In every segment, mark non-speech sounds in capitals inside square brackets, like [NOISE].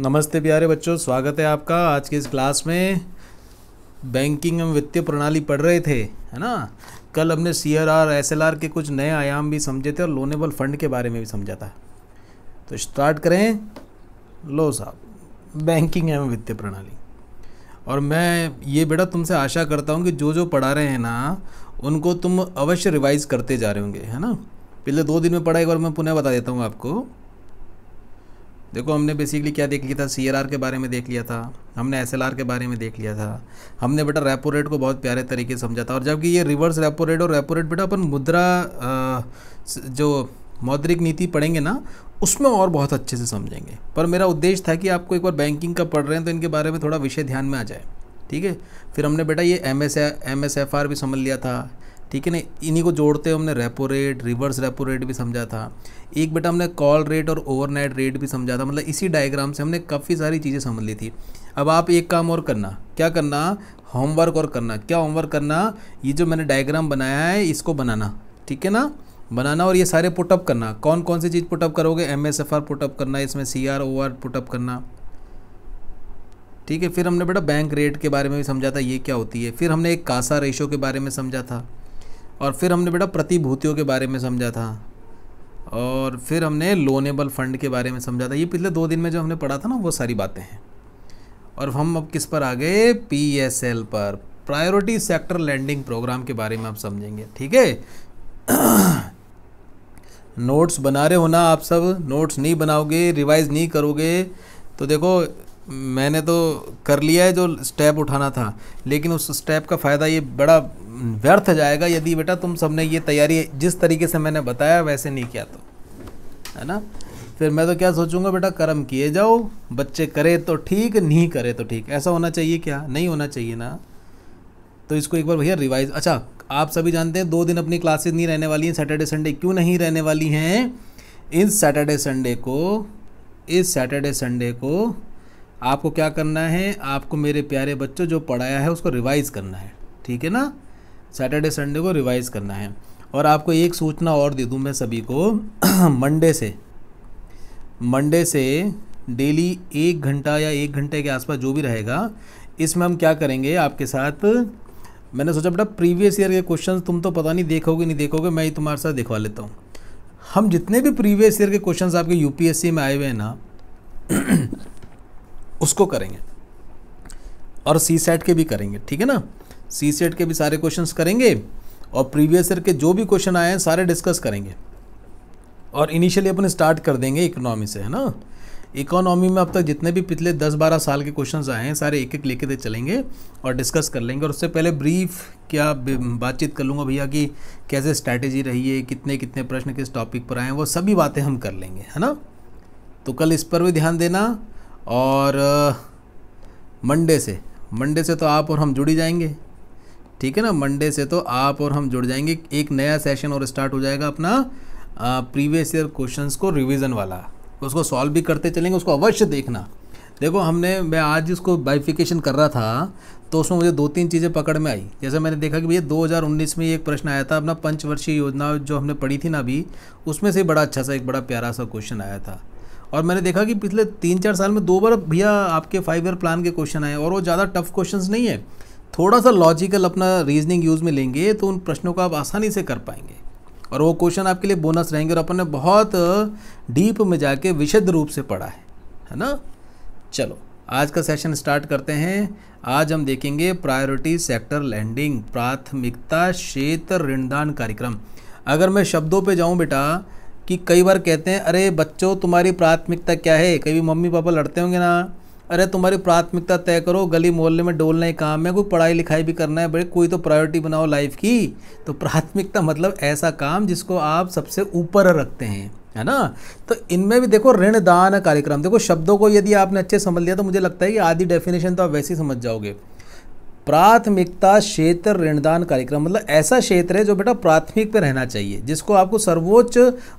नमस्ते प्यारे बच्चों स्वागत है आपका आज के इस क्लास में बैंकिंग एवं वित्तीय प्रणाली पढ़ रहे थे है ना कल हमने C R R S L R के कुछ नए आयाम भी समझे थे और लोनेबल फंड के बारे में भी समझा था तो स्टार्ट करें लो साहब बैंकिंग एवं वित्तीय प्रणाली और मैं ये बेटा तुमसे आशा करता हूँ कि जो जो पढ़ा रहे हैं ना उनको तुम अवश्य रिवाइज़ करते जा रहे होंगे है ना पिछले दो दिन में पढ़ा एक बार मैं पुनः बता देता हूँ आपको देखो हमने बेसिकली क्या देख लिया था सी के बारे में देख लिया था हमने एस के बारे में देख लिया था हमने बेटा रेपो रेट को बहुत प्यारे तरीके से समझा था और जबकि ये रिवर्स रेपो रेट और रेपो रेट बेटा अपन मुद्रा जो मौद्रिक नीति पढ़ेंगे ना उसमें और बहुत अच्छे से समझेंगे पर मेरा उद्देश्य था कि आपको एक बार बैंकिंग का पढ़ रहे हैं तो इनके बारे में थोड़ा विषय ध्यान में आ जाए ठीक है फिर हमने बेटा ये M S M S F R भी समझ लिया था ठीक है ना इन्हीं को जोड़ते हमने repo rate reverse repo rate भी समझा था एक बेटा हमने कॉल रेट और ओवरनाइट रेट भी समझा था मतलब इसी डायग्राम से हमने काफ़ी सारी चीज़ें समझ ली थी अब आप एक काम और करना क्या करना होमवर्क और करना क्या होमवर्क करना ये जो मैंने डायग्राम बनाया है इसको बनाना ठीक है ना बनाना और ये सारे पुटअप करना कौन कौन सी चीज़ पुटअप करोगे M S F R put up करना इसमें C R O R put up करना ठीक है फिर हमने बेटा बैंक रेट के बारे में भी समझा था ये क्या होती है फिर हमने एक कासा रेशो के बारे में समझा था और फिर हमने बेटा प्रतिभूतियों के बारे में समझा था और फिर हमने लोनेबल फंड के बारे में समझा था ये पिछले दो दिन में जो हमने पढ़ा था ना वो सारी बातें हैं और हम अब किस पर आ गए पी एस एल पर प्रायोरिटी सेक्टर लैंडिंग प्रोग्राम के बारे में आप समझेंगे ठीक है नोट्स [CLEARS THROAT] बना रहे हो ना आप सब नोट्स नहीं बनाओगे रिवाइज नहीं करोगे तो देखो मैंने तो कर लिया है जो स्टेप उठाना था लेकिन उस स्टेप का फ़ायदा ये बड़ा व्यर्थ जाएगा यदि बेटा तुम सबने ये तैयारी जिस तरीके से मैंने बताया वैसे नहीं किया तो है ना फिर मैं तो क्या सोचूंगा बेटा कर्म किए जाओ बच्चे करे तो ठीक नहीं करे तो ठीक ऐसा होना चाहिए क्या नहीं होना चाहिए ना तो इसको एक बार भैया रिवाइज अच्छा आप सभी जानते हैं दो दिन अपनी क्लासेस नहीं रहने वाली हैं सैटरडे संडे क्यों नहीं रहने वाली हैं इस सैटरडे संडे को इस सैटरडे संडे को आपको क्या करना है आपको मेरे प्यारे बच्चों जो पढ़ाया है उसको रिवाइज़ करना है ठीक है ना सैटरडे संडे को रिवाइज़ करना है और आपको एक सूचना और दे दूँ मैं सभी को [CLEARS THROAT] मंडे से मंडे से डेली एक घंटा या एक घंटे के आसपास जो भी रहेगा इसमें हम क्या करेंगे आपके साथ मैंने सोचा बेटा प्रीवियस ईयर के क्वेश्चन तुम तो पता नहीं देखोगे नहीं देखोगे मैं ही तुम्हारे साथ देखवा लेता हूँ हम जितने भी प्रीवियस ईयर के क्वेश्चंस आपके यूपीएससी में आए हुए हैं ना [CLEARS THROAT] उसको करेंगे और सी सेट के भी करेंगे ठीक है ना सी सेट के भी सारे क्वेश्चन करेंगे और प्रीवियस ईयर के जो भी क्वेश्चन आए हैं सारे डिस्कस करेंगे और इनिशियली अपन स्टार्ट कर देंगे इकोनॉमी से है ना इकोनॉमी में अब तक जितने भी पिछले 10-12 साल के क्वेश्चंस आए हैं सारे एक एक लेके दे चलेंगे और डिस्कस कर लेंगे और उससे पहले ब्रीफ क्या बातचीत कर लूँगा भैया कि कैसे स्ट्रैटेजी रही है कितने कितने प्रश्न किस टॉपिक पर आए हैं वो सभी बातें हम कर लेंगे है ना तो कल इस पर भी ध्यान देना और मंडे से मंडे से तो आप और हम जुड़ी जाएंगे ठीक है ना मंडे से तो आप और हम जुड़ जाएंगे एक नया सेशन और स्टार्ट हो जाएगा अपना प्रीवियस ईयर क्वेश्चंस को रिवीजन वाला उसको सॉल्व भी करते चलेंगे उसको अवश्य देखना देखो हमने मैं आज इसको बाइफिकेशन कर रहा था तो उसमें मुझे दो तीन चीज़ें पकड़ में आई जैसे मैंने देखा कि भैया 2019 में एक प्रश्न आया था अपना पंचवर्षीय योजना जो हमने पढ़ी थी ना अभी उसमें से बड़ा अच्छा सा एक बड़ा प्यारा सा क्वेश्चन आया था और मैंने देखा कि पिछले तीन चार साल में दो बार भैया आपके फाइव ईयर प्लान के क्वेश्चन आए और वो ज़्यादा टफ क्वेश्चन नहीं है थोड़ा सा लॉजिकल अपना रीजनिंग यूज़ में लेंगे तो उन प्रश्नों को आप आसानी से कर पाएंगे और वो क्वेश्चन आपके लिए बोनस रहेंगे और अपन ने बहुत डीप में जाके विशद रूप से पढ़ा है है ना चलो आज का सेशन स्टार्ट करते हैं आज हम देखेंगे प्रायोरिटी सेक्टर लैंडिंग प्राथमिकता क्षेत्र ऋणदान कार्यक्रम अगर मैं शब्दों पे जाऊं बेटा कि कई बार कहते हैं अरे बच्चों तुम्हारी प्राथमिकता क्या है कभी मम्मी पापा लड़ते होंगे ना अरे तुम्हारी प्राथमिकता तय करो गली मोहल्ले में डोलना ही काम है कोई पढ़ाई लिखाई भी करना है बड़े कोई तो प्रायोरिटी बनाओ लाइफ की तो प्राथमिकता मतलब ऐसा काम जिसको आप सबसे ऊपर रखते हैं है ना तो इनमें भी देखो ऋण दान कार्यक्रम देखो शब्दों को यदि आपने अच्छे समझ लिया तो मुझे लगता है कि आधी डेफिनेशन तो आप वैसे ही समझ जाओगे प्राथमिकता क्षेत्र ऋणदान कार्यक्रम मतलब ऐसा क्षेत्र है जो बेटा प्राथमिक पे रहना चाहिए जिसको आपको सर्वोच्च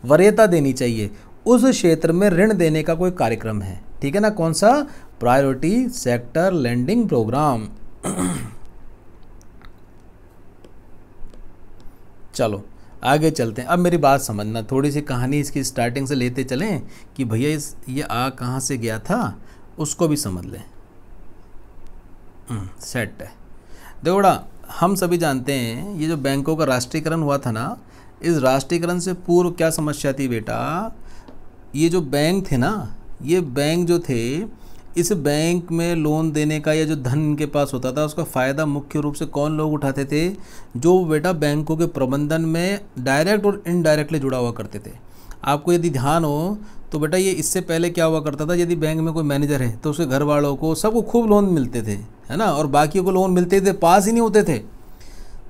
वरीयता देनी चाहिए उस क्षेत्र में ऋण देने का कोई कार्यक्रम है ठीक है ना कौन सा प्रायोरिटी सेक्टर लैंडिंग प्रोग्राम चलो आगे चलते हैं अब मेरी बात समझना थोड़ी सी कहानी इसकी स्टार्टिंग से लेते चलें कि भैया इस ये आ कहाँ से गया था उसको भी समझ लें सेट हम्म, है देखोड़ा हम सभी जानते हैं ये जो बैंकों का राष्ट्रीयकरण हुआ था ना इस राष्ट्रीयकरण से पूर्व क्या समस्या थी बेटा ये जो बैंक थे ना ये बैंक जो थे इस बैंक में लोन देने का या जो धन इनके पास होता था उसका फ़ायदा मुख्य रूप से कौन लोग उठाते थे जो बेटा बैंकों के प्रबंधन में डायरेक्ट और इनडायरेक्टली जुड़ा हुआ करते थे आपको यदि ध्यान हो तो बेटा ये इससे पहले क्या हुआ करता था यदि बैंक में कोई मैनेजर है तो उसके घर वालों को सबको खूब लोन मिलते थे है ना और बाकियों को लोन मिलते थे पास ही नहीं होते थे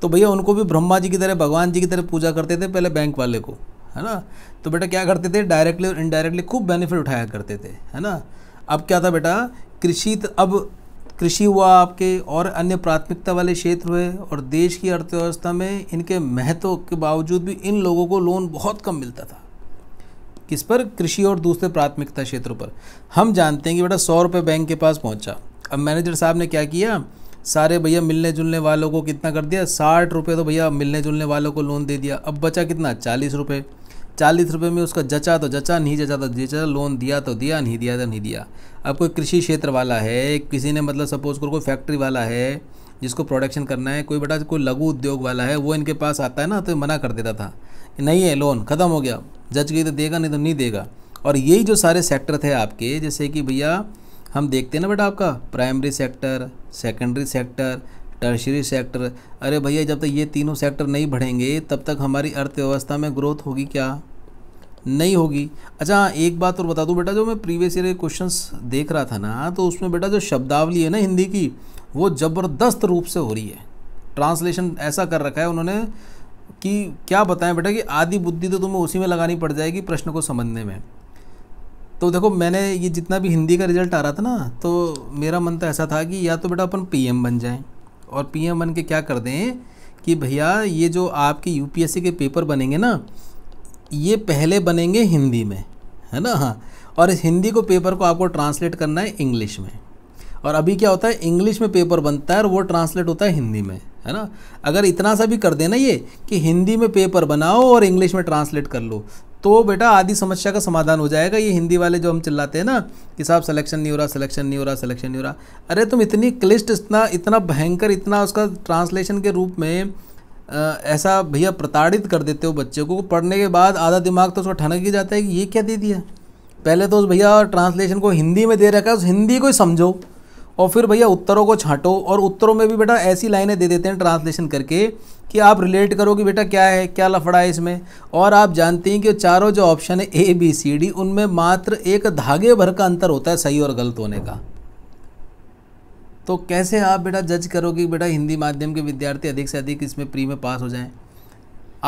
तो भैया उनको भी ब्रह्मा जी की तरह भगवान जी की तरह पूजा करते थे पहले बैंक वाले को है ना तो बेटा क्या करते थे डायरेक्टली और इनडायरेक्टली खूब बेनिफिट उठाया करते थे है ना अब क्या था बेटा कृषि अब कृषि हुआ आपके और अन्य प्राथमिकता वाले क्षेत्र हुए और देश की अर्थव्यवस्था में इनके महत्व के बावजूद भी इन लोगों को लोन बहुत कम मिलता था किस पर कृषि और दूसरे प्राथमिकता क्षेत्रों पर हम जानते हैं कि बेटा सौ रुपये बैंक के पास पहुंचा अब मैनेजर साहब ने क्या किया सारे भैया मिलने जुलने वालों को कितना कर दिया साठ रुपये तो भैया मिलने जुलने वालों को लोन दे दिया अब बचा कितना चालीस रुपये चालीस रुपये में उसका जचा तो जचा नहीं जचा तो जचा लोन दिया तो दिया नहीं दिया तो नहीं दिया अब कोई कृषि क्षेत्र वाला है किसी ने मतलब सपोज करो कोई फैक्ट्री वाला है जिसको प्रोडक्शन करना है कोई बड़ा कोई लघु उद्योग वाला है वो इनके पास आता है ना तो मना कर देता था कि नहीं है लोन ख़त्म हो गया जच गई तो देगा नहीं तो नहीं देगा और यही जो सारे सेक्टर थे आपके जैसे कि भैया हम देखते हैं ना बेटा आपका primary sector secondary sector tertiary sector अरे भैया जब तक ये तीनों सेक्टर नहीं बढ़ेंगे तब तक हमारी अर्थव्यवस्था में ग्रोथ होगी क्या नहीं होगी अच्छा एक बात और बता दूँ बेटा जो मैं प्रीवियस ईयर के क्वेश्चंस देख रहा था ना तो उसमें बेटा जो शब्दावली है ना हिंदी की वो ज़बरदस्त रूप से हो रही है ट्रांसलेशन ऐसा कर रखा है उन्होंने कि क्या बताएं बेटा कि आदि बुद्धि तो तुम्हें उसी में लगानी पड़ जाएगी प्रश्न को समझने में तो देखो मैंने ये जितना भी हिंदी का रिजल्ट आ रहा था ना तो मेरा मन तो ऐसा था कि या तो बेटा अपन पीएम बन जाएं और पीएम बन के क्या कर दें कि भैया ये जो आपके यूपीएससी के पेपर बनेंगे ना ये पहले बनेंगे हिंदी में है ना हाँ और इस हिंदी को पेपर को आपको ट्रांसलेट करना है इंग्लिश में और अभी क्या होता है इंग्लिश में पेपर बनता है और वो ट्रांसलेट होता है हिंदी में है ना अगर इतना सा भी कर देना ये कि हिंदी में पेपर बनाओ और इंग्लिश में ट्रांसलेट कर लो तो बेटा आधी समस्या का समाधान हो जाएगा ये हिंदी वाले जो हम चिल्लाते हैं ना कि साहब सिलेक्शन नहीं हो रहा सिलेक्शन नहीं हो रहा सिलेक्शन नहीं हो रहा अरे तुम इतनी क्लिष्ट इतना इतना भयंकर इतना उसका ट्रांसलेशन के रूप में ऐसा भैया प्रताड़ित कर देते हो बच्चे को पढ़ने के बाद आधा दिमाग तो उसका ठनक ही जाता है कि ये क्या दे दिया पहले तो उस भैया ट्रांसलेशन को हिंदी में दे रखा है उस हिंदी को ही समझो और फिर भैया उत्तरों को छाटो और उत्तरों में भी बेटा ऐसी लाइनें दे देते हैं ट्रांसलेशन करके कि आप रिलेट करो कि बेटा क्या है क्या लफड़ा है इसमें और आप जानते हैं कि चारों जो ऑप्शन है ए बी सी डी उनमें मात्र एक धागे भर का अंतर होता है सही और गलत होने का तो कैसे आप बेटा जज करोगे बेटा हिंदी माध्यम के विद्यार्थी अधिक से अधिक इसमें प्री में पास हो जाएं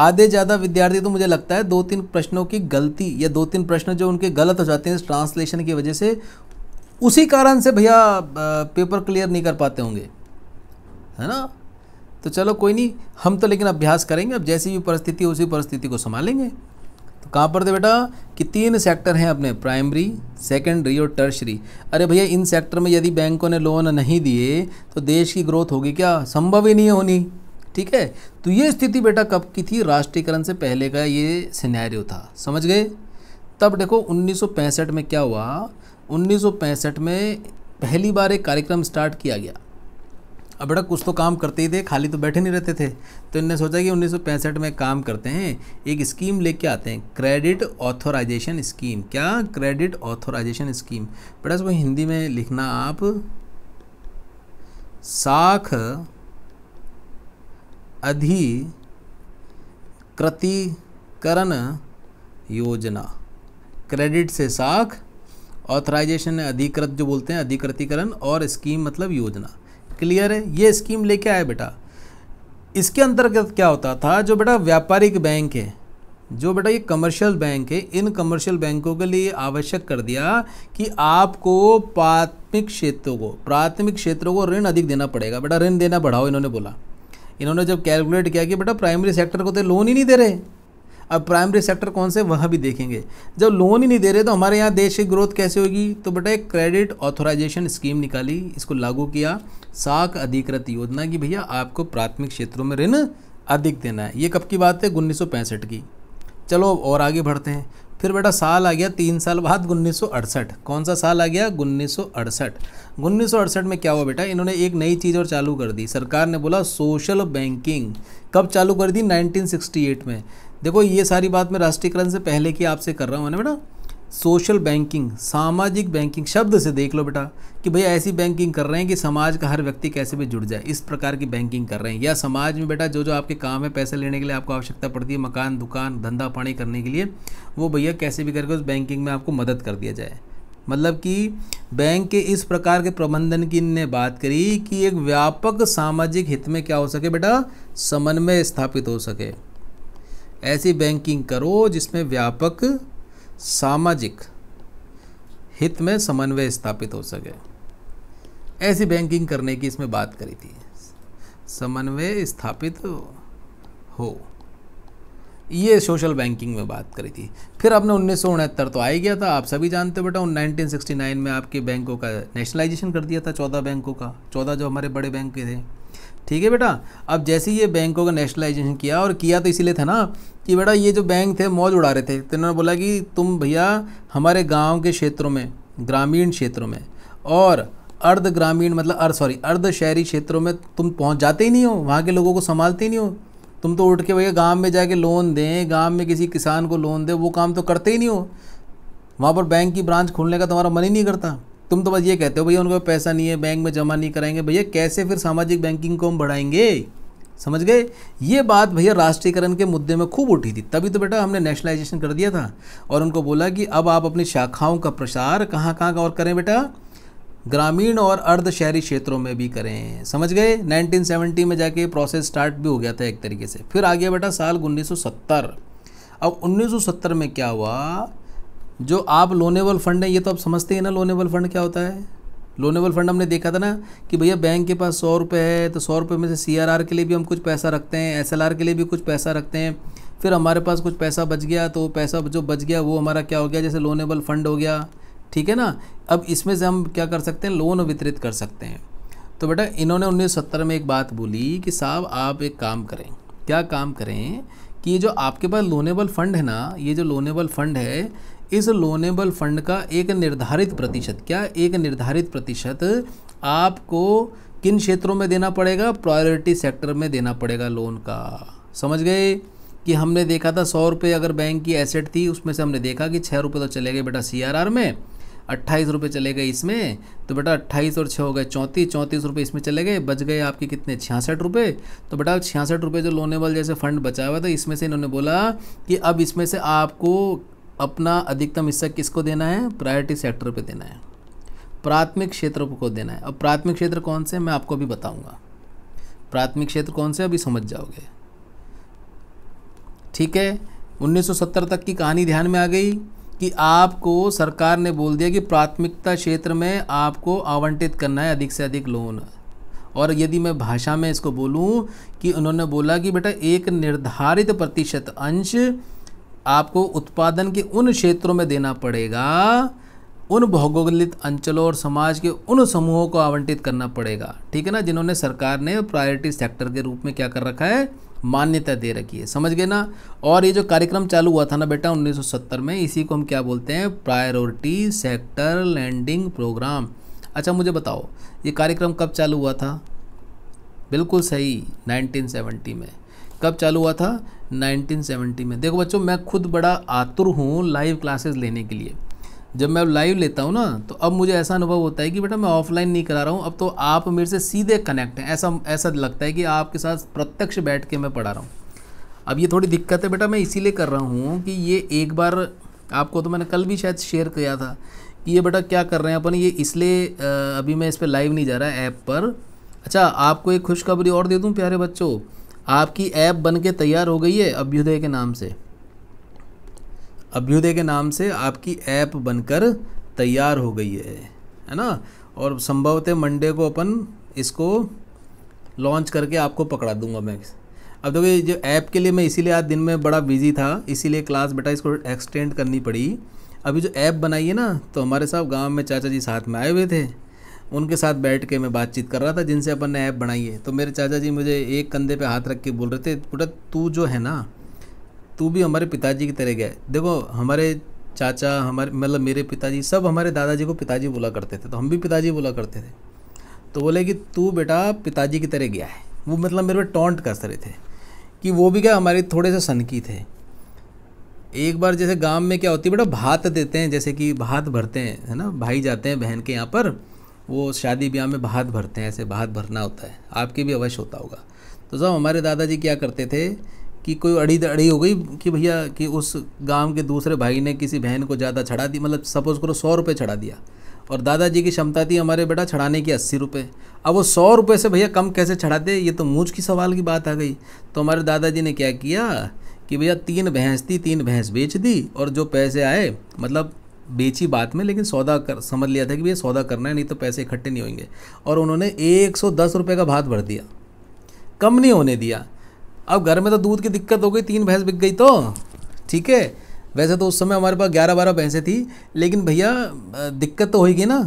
आधे ज़्यादा विद्यार्थी तो मुझे लगता है दो तीन प्रश्नों की गलती या दो तीन प्रश्न जो उनके गलत हो जाते हैं इस ट्रांसलेशन की वजह से उसी कारण से भैया पेपर क्लियर नहीं कर पाते होंगे है ना तो चलो कोई नहीं हम तो लेकिन अभ्यास करेंगे अब जैसी भी परिस्थिति उसी परिस्थिति को संभालेंगे तो कहाँ पर थे बेटा कि तीन सेक्टर हैं अपने प्राइमरी सेकेंडरी और टर्शरी अरे भैया इन सेक्टर में यदि बैंकों ने लोन नहीं दिए तो देश की ग्रोथ होगी क्या संभव ही नहीं होनी ठीक है तो ये स्थिति बेटा कब की थी राष्ट्रीयकरण से पहले का ये सिनेरियो था समझ गए तब देखो 1965 में क्या हुआ 1965 में पहली बार एक कार्यक्रम स्टार्ट किया गया अब बेटा कुछ तो काम करते ही थे खाली तो बैठे नहीं रहते थे तो इनने सोचा कि 1965 में काम करते हैं एक स्कीम लेके आते हैं क्रेडिट ऑथोराइजेशन स्कीम क्या क्रेडिट ऑथोराइजेशन स्कीम बेटा इसको हिंदी में लिखना आप साख अधिकृतिकरण योजना क्रेडिट से साख ऑथराइजेशन है अधिकृत जो बोलते हैं अधिकृतिकरण और स्कीम मतलब योजना क्लियर है ये स्कीम लेके आए बेटा इसके अंतर्गत क्या होता था जो बेटा व्यापारिक बैंक है जो बेटा ये कमर्शियल बैंक है इन कमर्शियल बैंकों के लिए आवश्यक कर दिया कि आपको प्राथमिक क्षेत्रों को प्राथमिक क्षेत्रों को ऋण अधिक देना पड़ेगा बेटा ऋण देना बढ़ाओ इन्होंने बोला इन्होंने जब कैलकुलेट किया कि बेटा प्राइमरी सेक्टर को तो लोन ही नहीं दे रहे अब प्राइमरी सेक्टर कौन से वह भी देखेंगे जब लोन ही नहीं दे रहे तो हमारे यहाँ देश की ग्रोथ कैसे होगी तो बेटा एक क्रेडिट ऑथोराइजेशन स्कीम निकाली इसको लागू किया साख अधिकृत योजना की भैया आपको प्राथमिक क्षेत्रों में ऋण अधिक देना है ये कब की बात है उन्नीस की चलो और आगे बढ़ते हैं फिर बेटा साल आ गया तीन साल बाद उन्नीस कौन सा साल आ गया उन्नीस उन्नीस में क्या हुआ बेटा इन्होंने एक नई चीज़ और चालू कर दी सरकार ने बोला सोशल बैंकिंग कब चालू कर दी 1968 में देखो ये सारी बात मैं राष्ट्रीयकरण से पहले की आपसे कर रहा हूँ ना बेटा सोशल बैंकिंग सामाजिक बैंकिंग शब्द से देख लो बेटा कि भैया ऐसी बैंकिंग कर रहे हैं कि समाज का हर व्यक्ति कैसे भी जुड़ जाए इस प्रकार की बैंकिंग कर रहे हैं या समाज में बेटा जो जो आपके काम है पैसे लेने के लिए आपको आवश्यकता पड़ती है मकान दुकान धंधा पानी करने के लिए वो भैया कैसे भी करके उस बैंकिंग में आपको मदद कर दिया जाए मतलब कि बैंक के इस प्रकार के प्रबंधन की ने बात करी कि एक व्यापक सामाजिक हित में क्या हो सके बेटा समन्वय स्थापित हो सके ऐसी बैंकिंग करो जिसमें व्यापक सामाजिक हित में समन्वय स्थापित हो सके ऐसी बैंकिंग करने की इसमें बात करी थी समन्वय स्थापित हो ये सोशल बैंकिंग में बात करी थी फिर आपने उन्नीस तो आ ही गया था आप सभी जानते हो बेटा नाइनटीन सिक्सटी नाइन में आपके बैंकों का नेशनलाइजेशन कर दिया था चौदह बैंकों का चौदह जो हमारे बड़े बैंक के थे ठीक है बेटा अब जैसे ही ये बैंकों का नेशनलाइजेशन किया और किया तो इसीलिए था ना कि बेटा ये जो बैंक थे मौज उड़ा रहे थे तो इन्होंने बोला कि तुम भैया हमारे गाँव के क्षेत्रों में ग्रामीण क्षेत्रों में और अर्ध ग्रामीण मतलब अर्ध सॉरी अर्ध शहरी क्षेत्रों में तुम पहुँच जाते ही नहीं हो वहाँ के लोगों को संभालते ही नहीं हो तुम तो उठ के भैया गाँव में जाके लोन दें गाँव में किसी किसान को लोन दें वो काम तो करते ही नहीं हो वहाँ पर बैंक की ब्रांच खोलने का तुम्हारा मन ही नहीं करता तुम तो बस ये कहते हो भैया उनको पैसा नहीं है बैंक में जमा नहीं कराएंगे भैया कैसे फिर सामाजिक बैंकिंग को हम बढ़ाएंगे समझ गए ये बात भैया राष्ट्रीयकरण के मुद्दे में खूब उठी थी तभी तो बेटा हमने नेशनलाइजेशन कर दिया था और उनको बोला कि अब आप अपनी शाखाओं का प्रसार कहाँ कहाँ का और करें बेटा ग्रामीण और अर्ध शहरी क्षेत्रों में भी करें समझ गए 1970 में जाके प्रोसेस स्टार्ट भी हो गया था एक तरीके से फिर आ गया बेटा साल 1970 अब 1970 में क्या हुआ जो आप लोनेबल फंड है ये तो आप समझते हैं ना लोनेबल फंड क्या होता है लोनेबल फंड हमने देखा था ना कि भैया बैंक के पास सौ रुपये है तो सौ रुपये में से सी के लिए भी हम कुछ पैसा रखते हैं एस के लिए भी कुछ पैसा रखते हैं फिर हमारे पास कुछ पैसा बच गया तो पैसा जो बच गया वो हमारा क्या हो गया जैसे लोनेबल फंड हो गया ठीक है ना अब इसमें से हम क्या कर सकते हैं लोन वितरित कर सकते हैं तो बेटा इन्होंने 1970 में एक बात बोली कि साहब आप एक काम करें क्या काम करें कि ये जो आपके पास लोनेबल फंड है ना ये जो लोनेबल फंड है इस लोनेबल फंड का एक निर्धारित प्रतिशत क्या एक निर्धारित प्रतिशत आपको किन क्षेत्रों में देना पड़ेगा प्रायोरिटी सेक्टर में देना पड़ेगा लोन का समझ गए कि हमने देखा था सौ रुपये अगर बैंक की एसेट थी उसमें से हमने देखा कि छः रुपये तो चले गए बेटा आर में अट्ठाईस रुपये चले गए इसमें तो बेटा अट्ठाईस और छः हो गए चौंतीस चौंतीस रुपये इसमें चले गए बच गए आपके कितने छियासठ रुपये तो बेटा छियासठ रुपये जो लोनेबल जैसे फ़ंड बचा हुआ था इसमें से इन्होंने बोला कि अब इसमें से आपको अपना अधिकतम हिस्सा किसको देना है प्रायोरिटी सेक्टर पे देना है प्राथमिक क्षेत्र को देना है अब प्राथमिक क्षेत्र कौन से मैं आपको भी बताऊंगा प्राथमिक क्षेत्र कौन से अभी समझ जाओगे ठीक है 1970 तक की कहानी ध्यान में आ गई कि आपको सरकार ने बोल दिया कि प्राथमिकता क्षेत्र में आपको आवंटित करना है अधिक से अधिक लोन और यदि मैं भाषा में इसको बोलूं कि उन्होंने बोला कि बेटा एक निर्धारित प्रतिशत अंश आपको उत्पादन के उन क्षेत्रों में देना पड़ेगा उन भौगोलिक अंचलों और समाज के उन समूहों को आवंटित करना पड़ेगा ठीक है ना जिन्होंने सरकार ने प्रायोरिटी सेक्टर के रूप में क्या कर रखा है मान्यता दे रखी है समझ गए ना और ये जो कार्यक्रम चालू हुआ था ना बेटा 1970 में इसी को हम क्या बोलते हैं प्रायोरिटी सेक्टर लैंडिंग प्रोग्राम अच्छा मुझे बताओ ये कार्यक्रम कब चालू हुआ था बिल्कुल सही 1970 में कब चालू हुआ था 1970 में देखो बच्चों मैं खुद बड़ा आतुर हूँ लाइव क्लासेस लेने के लिए जब मैं लाइव लेता हूँ ना तो अब मुझे ऐसा अनुभव होता है कि बेटा मैं ऑफलाइन नहीं करा रहा हूँ अब तो आप मेरे से सीधे कनेक्ट हैं ऐसा ऐसा लगता है कि आपके साथ प्रत्यक्ष बैठ के मैं पढ़ा रहा हूँ अब ये थोड़ी दिक्कत है बेटा मैं इसीलिए कर रहा हूँ कि ये एक बार आपको तो मैंने कल भी शायद शेयर किया था कि ये बेटा क्या कर रहे हैं अपन ये इसलिए अभी मैं इस पर लाइव नहीं जा रहा ऐप पर अच्छा आपको एक खुशखबरी और दे दूँ प्यारे बच्चों आपकी ऐप बन के तैयार हो गई है अभ्युदय के नाम से अभ्युदय के नाम से आपकी ऐप बनकर तैयार हो गई है है ना और संभवतः मंडे को अपन इसको लॉन्च करके आपको पकड़ा दूंगा मैं अब देखो जो ऐप के लिए मैं इसीलिए आज दिन में बड़ा बिजी था इसीलिए क्लास बेटा इसको एक्सटेंड करनी पड़ी अभी जो ऐप बनाई है ना तो हमारे साहब गांव में चाचा जी साथ में आए हुए थे उनके साथ बैठ के मैं बातचीत कर रहा था जिनसे अपन ने ऐप बनाई है तो मेरे चाचा जी मुझे एक कंधे पे हाथ रख के बोल रहे थे बेटा तू जो है ना तू भी हमारे पिताजी की तरह गया देखो हमारे चाचा हमारे मतलब मेरे पिताजी सब हमारे दादाजी को पिताजी बोला करते थे तो हम भी पिताजी बोला करते थे तो बोले कि तू बेटा पिताजी की तरह गया है वो मतलब मेरे पे टॉन्ट कस रहे थे कि वो भी क्या हमारे थोड़े से सनकी थे एक बार जैसे गांव में क्या होती है बेटा भात देते हैं जैसे कि भात भरते हैं है ना भाई जाते हैं बहन के यहाँ पर वो शादी ब्याह में भात भरते हैं ऐसे भात भरना होता है आपके भी अवश्य होता होगा तो साहब हमारे दादाजी क्या करते थे कि कोई अड़ी दड़ी हो गई कि भैया कि उस गांव के दूसरे भाई ने किसी बहन को ज़्यादा चढ़ा दी मतलब सपोज़ करो सौ रुपये चढ़ा दिया और दादाजी की क्षमता थी हमारे बेटा चढ़ाने की अस्सी रुपये अब वो सौ रुपये से भैया कम कैसे चढ़ा दे ये तो मूछ की सवाल की बात आ गई तो हमारे दादाजी ने क्या किया कि भैया तीन भैंस थी तीन भैंस बेच दी और जो पैसे आए मतलब बेची बात में लेकिन सौदा कर समझ लिया था कि भैया सौदा करना है नहीं तो पैसे इकट्ठे नहीं होंगे और उन्होंने एक सौ दस रुपये का भात भर दिया कम नहीं होने दिया अब घर में तो दूध की दिक्कत हो गई तीन भैंस बिक गई तो ठीक है वैसे तो उस समय हमारे पास ग्यारह बारह भैंसें थी लेकिन भैया दिक्कत तो होगी ना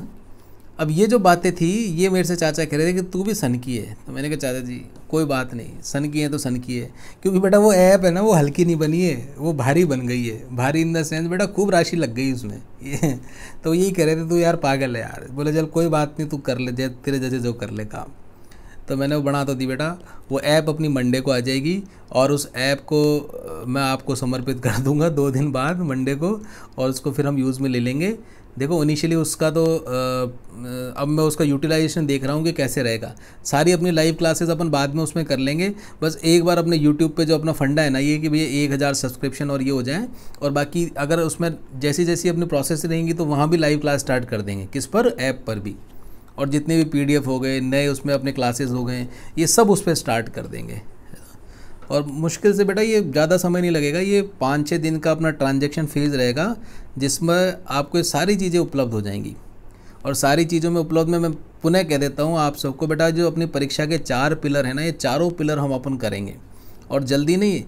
अब ये जो बातें थी ये मेरे से चाचा कह रहे थे कि तू भी सन की है तो मैंने कहा चाचा जी कोई बात नहीं सन की है तो सन की है क्योंकि बेटा वो ऐप है ना वो हल्की नहीं बनी है वो भारी बन गई है भारी इन द सेंस बेटा खूब राशि लग गई उसमें तो यही कह रहे थे तू यार पागल है यार बोले चल कोई बात नहीं तू कर ले तेरे जैसे जो कर ले काम तो मैंने वो बना तो दी बेटा वो ऐप अपनी मंडे को आ जाएगी और उस ऐप को मैं आपको समर्पित कर दूंगा दो दिन बाद मंडे को और उसको फिर हम यूज़ में ले लेंगे देखो इनिशियली उसका तो आ, अब मैं उसका यूटिलाइजेशन देख रहा हूँ कि कैसे रहेगा सारी अपनी लाइव क्लासेस अपन बाद में उसमें कर लेंगे बस एक बार अपने यूट्यूब पे जो अपना फंडा है ना ये कि भैया एक हज़ार सब्सक्रिप्शन और ये हो जाए और बाकी अगर उसमें जैसी जैसी अपनी प्रोसेस रहेंगी तो वहाँ भी लाइव क्लास स्टार्ट कर देंगे किस पर ऐप पर भी और जितने भी पी हो गए नए उसमें अपने क्लासेस हो गए ये सब उस पर स्टार्ट कर देंगे और मुश्किल से बेटा ये ज़्यादा समय नहीं लगेगा ये पाँच छः दिन का अपना ट्रांजेक्शन फीस रहेगा जिसमें आपको सारी चीज़ें उपलब्ध हो जाएंगी और सारी चीज़ों में उपलब्ध में मैं पुनः कह देता हूँ आप सबको बेटा जो अपनी परीक्षा के चार पिलर हैं ना ये चारों पिलर हम अपन करेंगे और जल्दी नहीं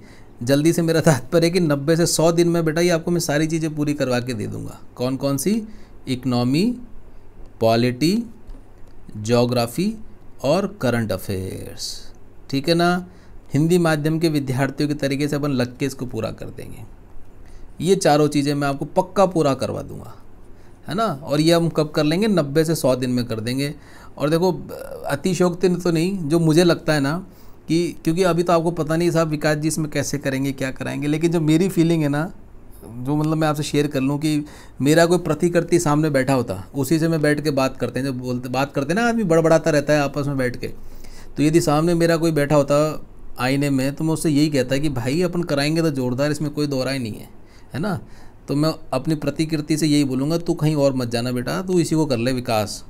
जल्दी से मेरा [LAUGHS] तात्पर्य कि नब्बे से सौ दिन में बेटा ये आपको मैं सारी चीज़ें पूरी करवा के दे दूँगा कौन कौन सी इकनॉमी पॉलिटी जोग्राफ़ी और करंट अफेयर्स ठीक है ना हिंदी माध्यम के विद्यार्थियों के तरीके से अपन लग के इसको पूरा कर देंगे ये चारों चीज़ें मैं आपको पक्का पूरा करवा दूंगा है ना और ये हम कब कर लेंगे नब्बे से सौ दिन में कर देंगे और देखो अतिशोक्ति तो नहीं जो मुझे लगता है ना कि क्योंकि अभी तो आपको पता नहीं साहब विकास जी इसमें कैसे करेंगे क्या कराएंगे लेकिन जो मेरी फीलिंग है ना जो मतलब मैं आपसे शेयर कर लूँ कि मेरा कोई प्रतिकर्ती सामने बैठा होता उसी से मैं बैठ के बात करते हैं जब बोलते बात करते हैं ना आदमी बड़बड़ाता रहता है आपस में बैठ के तो यदि सामने मेरा कोई बैठा होता आईने में तो मैं उससे यही कहता है कि भाई अपन कराएंगे तो ज़ोरदार इसमें कोई ही नहीं है है ना तो मैं अपनी प्रतिकृति से यही बोलूँगा तू कहीं और मत जाना बेटा तू इसी को कर ले विकास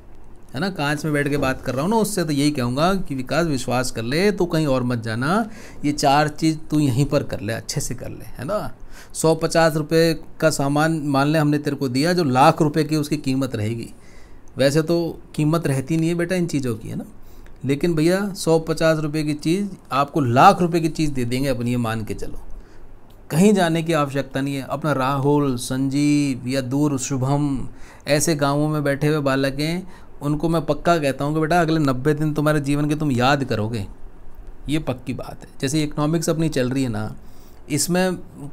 है ना कांच में बैठ के बात कर रहा हूँ ना उससे तो यही कहूँगा कि विकास विश्वास कर ले तो कहीं और मत जाना ये चार चीज़ तू यहीं पर कर ले अच्छे से कर ले है ना सौ पचास रुपये का सामान मान लें हमने तेरे को दिया जो लाख रुपये की उसकी कीमत रहेगी वैसे तो कीमत रहती नहीं है बेटा इन चीज़ों की है ना लेकिन भैया सौ पचास रुपये की चीज़ आपको लाख रुपए की चीज़ दे देंगे अपन ये मान के चलो कहीं जाने की आवश्यकता नहीं है अपना राहुल संजीव या दूर शुभम ऐसे गांवों में बैठे हुए बालक हैं उनको मैं पक्का कहता हूँ कि बेटा अगले नब्बे दिन तुम्हारे जीवन के तुम याद करोगे ये पक्की बात है जैसे इकनॉमिक्स अपनी चल रही है ना इसमें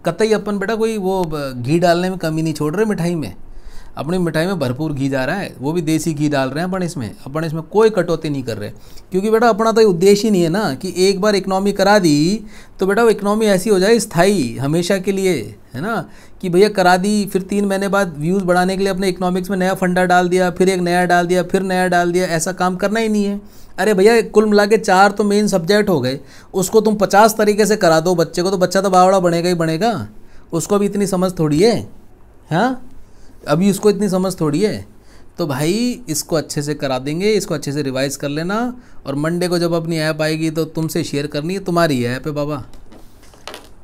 कतई अपन बेटा कोई वो घी डालने में कमी नहीं छोड़ रहे मिठाई में अपनी मिठाई में भरपूर घी जा रहा है वो भी देसी घी डाल रहे हैं अपन इसमें अपन इसमें कोई कटौती नहीं कर रहे क्योंकि बेटा अपना तो उद्देश्य ही नहीं है ना कि एक बार इकनॉमी करा दी तो बेटा वो इकनॉमी ऐसी हो जाए स्थायी हमेशा के लिए है ना कि भैया करा दी फिर तीन महीने बाद व्यूज़ बढ़ाने के लिए अपने इकोनॉमिक्स में नया फंडा डाल दिया फिर एक नया डाल दिया फिर नया डाल दिया ऐसा काम करना ही नहीं है अरे भैया कुल मिला के चार तो मेन सब्जेक्ट हो गए उसको तुम पचास तरीके से करा दो बच्चे को तो बच्चा तो बावड़ा बनेगा ही बनेगा उसको भी इतनी समझ थोड़ी है हाँ अभी उसको इतनी समझ थोड़ी है तो भाई इसको अच्छे से करा देंगे इसको अच्छे से रिवाइज़ कर लेना और मंडे को जब अपनी ऐप आएगी तो तुमसे शेयर करनी है तुम्हारी ऐप है बाबा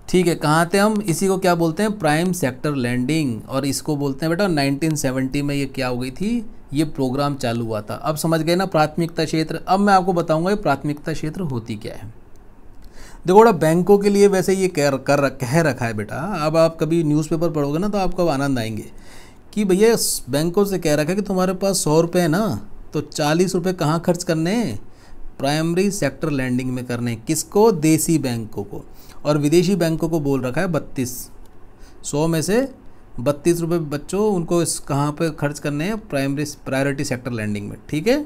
ठीक है कहाँ थे हम इसी को क्या बोलते हैं प्राइम सेक्टर लैंडिंग और इसको बोलते हैं बेटा 1970 में ये क्या हो गई थी ये प्रोग्राम चालू हुआ था अब समझ गए ना प्राथमिकता क्षेत्र अब मैं आपको बताऊंगा ये प्राथमिकता क्षेत्र होती क्या है देखो बेटा बैंकों के लिए वैसे ये कह कर कह रखा है बेटा अब आप कभी न्यूज़पेपर पढ़ोगे ना तो आपको आनंद आएंगे कि भैया बैंकों से कह रखा है कि तुम्हारे पास सौ रुपये है ना तो चालीस रुपये कहाँ खर्च करने प्राइमरी सेक्टर लैंडिंग में करने किसको देसी बैंकों को और विदेशी बैंकों को बोल रखा है बत्तीस सौ में से बत्तीस रुपये बच्चों उनको इस कहाँ पर खर्च करने हैं प्राइमरी प्रायोरिटी सेक्टर लैंडिंग में ठीक है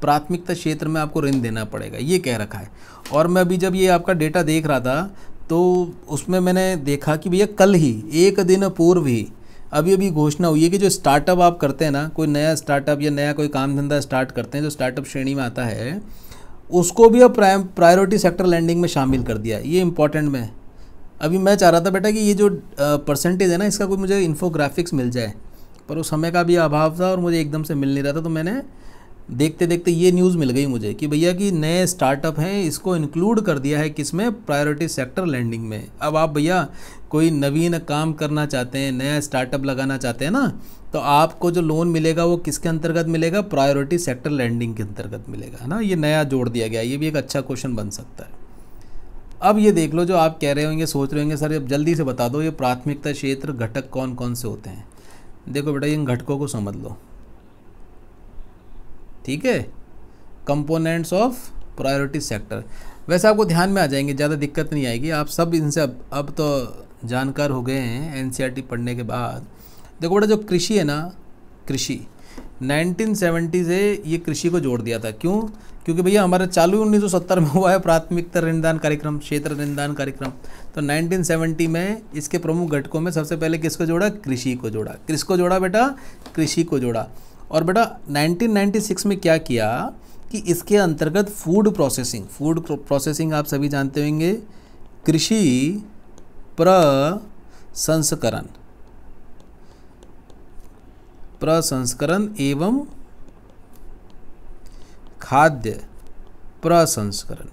प्राथमिकता क्षेत्र में आपको ऋण देना पड़ेगा ये कह रखा है और मैं अभी जब ये आपका डेटा देख रहा था तो उसमें मैंने देखा कि भैया कल ही एक दिन पूर्व ही अभी अभी घोषणा हुई है कि जो स्टार्टअप आप करते हैं ना कोई नया स्टार्टअप या नया कोई काम धंधा स्टार्ट करते हैं जो स्टार्टअप श्रेणी में आता है उसको भी अब प्रायोरिटी सेक्टर लैंडिंग में शामिल कर दिया ये इंपॉर्टेंट में अभी मैं चाह रहा था बेटा कि ये जो परसेंटेज है ना इसका कोई मुझे इन्फोग्राफिक्स मिल जाए पर उस समय का भी अभाव था और मुझे एकदम से मिल नहीं रहा था तो मैंने देखते देखते ये न्यूज़ मिल गई मुझे कि भैया कि नए स्टार्टअप हैं इसको इंक्लूड कर दिया है किस में प्रायोरिटी सेक्टर लैंडिंग में अब आप भैया कोई नवीन काम करना चाहते हैं नया स्टार्टअप लगाना चाहते हैं ना तो आपको जो लोन मिलेगा वो किसके अंतर्गत मिलेगा प्रायोरिटी सेक्टर लैंडिंग के अंतर्गत मिलेगा है ना ये नया जोड़ दिया गया ये भी एक अच्छा क्वेश्चन बन सकता है अब ये देख लो जो आप कह रहे होंगे सोच रहे होंगे सर अब जल्दी से बता दो ये प्राथमिकता क्षेत्र घटक कौन कौन से होते हैं देखो बेटा इन घटकों को समझ लो ठीक है कंपोनेंट्स ऑफ प्रायोरिटी सेक्टर वैसे आपको ध्यान में आ जाएंगे ज़्यादा दिक्कत नहीं आएगी आप सब इनसे अब अब तो जानकार हो गए हैं एनसीईआरटी e पढ़ने के बाद देखो बेटा जो कृषि है ना कृषि 1970 से ये कृषि को जोड़ दिया था क्यों क्योंकि भैया हमारा चालू 1970 में हुआ है प्राथमिकता ऋणदान कार्यक्रम क्षेत्र ऋणदान कार्यक्रम तो 1970 में इसके प्रमुख घटकों में सबसे पहले किसको जोड़ा कृषि को जोड़ा किसको जोड़ा बेटा कृषि को जोड़ा और बेटा 1996 में क्या किया कि इसके अंतर्गत फूड प्रोसेसिंग फूड प्रोसेसिंग आप सभी जानते होंगे कृषि प्रसंस्करण प्रसंस्करण एवं खाद्य प्रसंस्करण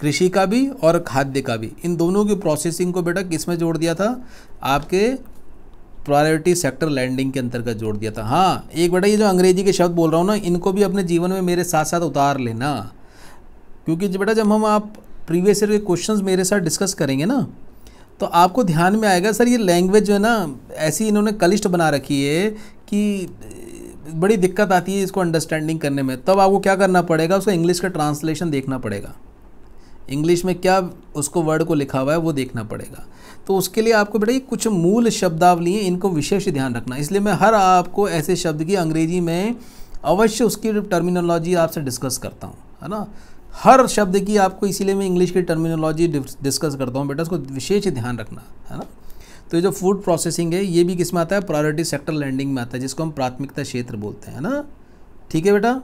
कृषि का भी और खाद्य का भी इन दोनों की प्रोसेसिंग को बेटा किस में जोड़ दिया था आपके प्रायोरिटी सेक्टर लैंडिंग के अंतर्गत जोड़ दिया था हाँ एक बेटा ये जो अंग्रेजी के शब्द बोल रहा हूँ ना इनको भी अपने जीवन में मेरे साथ साथ उतार लेना क्योंकि बेटा जब हम आप प्रीवियस ईयर के क्वेश्चंस मेरे साथ डिस्कस करेंगे ना तो आपको ध्यान में आएगा सर ये लैंग्वेज जो है ना ऐसी इन्होंने कलिस्ट बना रखी है कि बड़ी दिक्कत आती है इसको अंडरस्टैंडिंग करने में तब आपको क्या करना पड़ेगा उसको इंग्लिश का ट्रांसलेशन देखना पड़ेगा इंग्लिश में क्या उसको वर्ड को लिखा हुआ है वो देखना पड़ेगा तो उसके लिए आपको बेटा ये कुछ मूल शब्दावली हैं इनको विशेष ध्यान रखना इसलिए मैं हर आपको ऐसे शब्द की अंग्रेजी में अवश्य उसकी टर्मिनोलॉजी आपसे डिस्कस करता हूँ है ना हर शब्द की आपको इसीलिए मैं इंग्लिश की टर्मिनोलॉजी डिस्कस करता हूँ बेटा उसको विशेष ध्यान रखना है ना तो ये जो फूड प्रोसेसिंग है ये भी किस में आता है प्रायोरिटी सेक्टर लैंडिंग में आता है जिसको हम प्राथमिकता क्षेत्र बोलते हैं ना ठीक है बेटा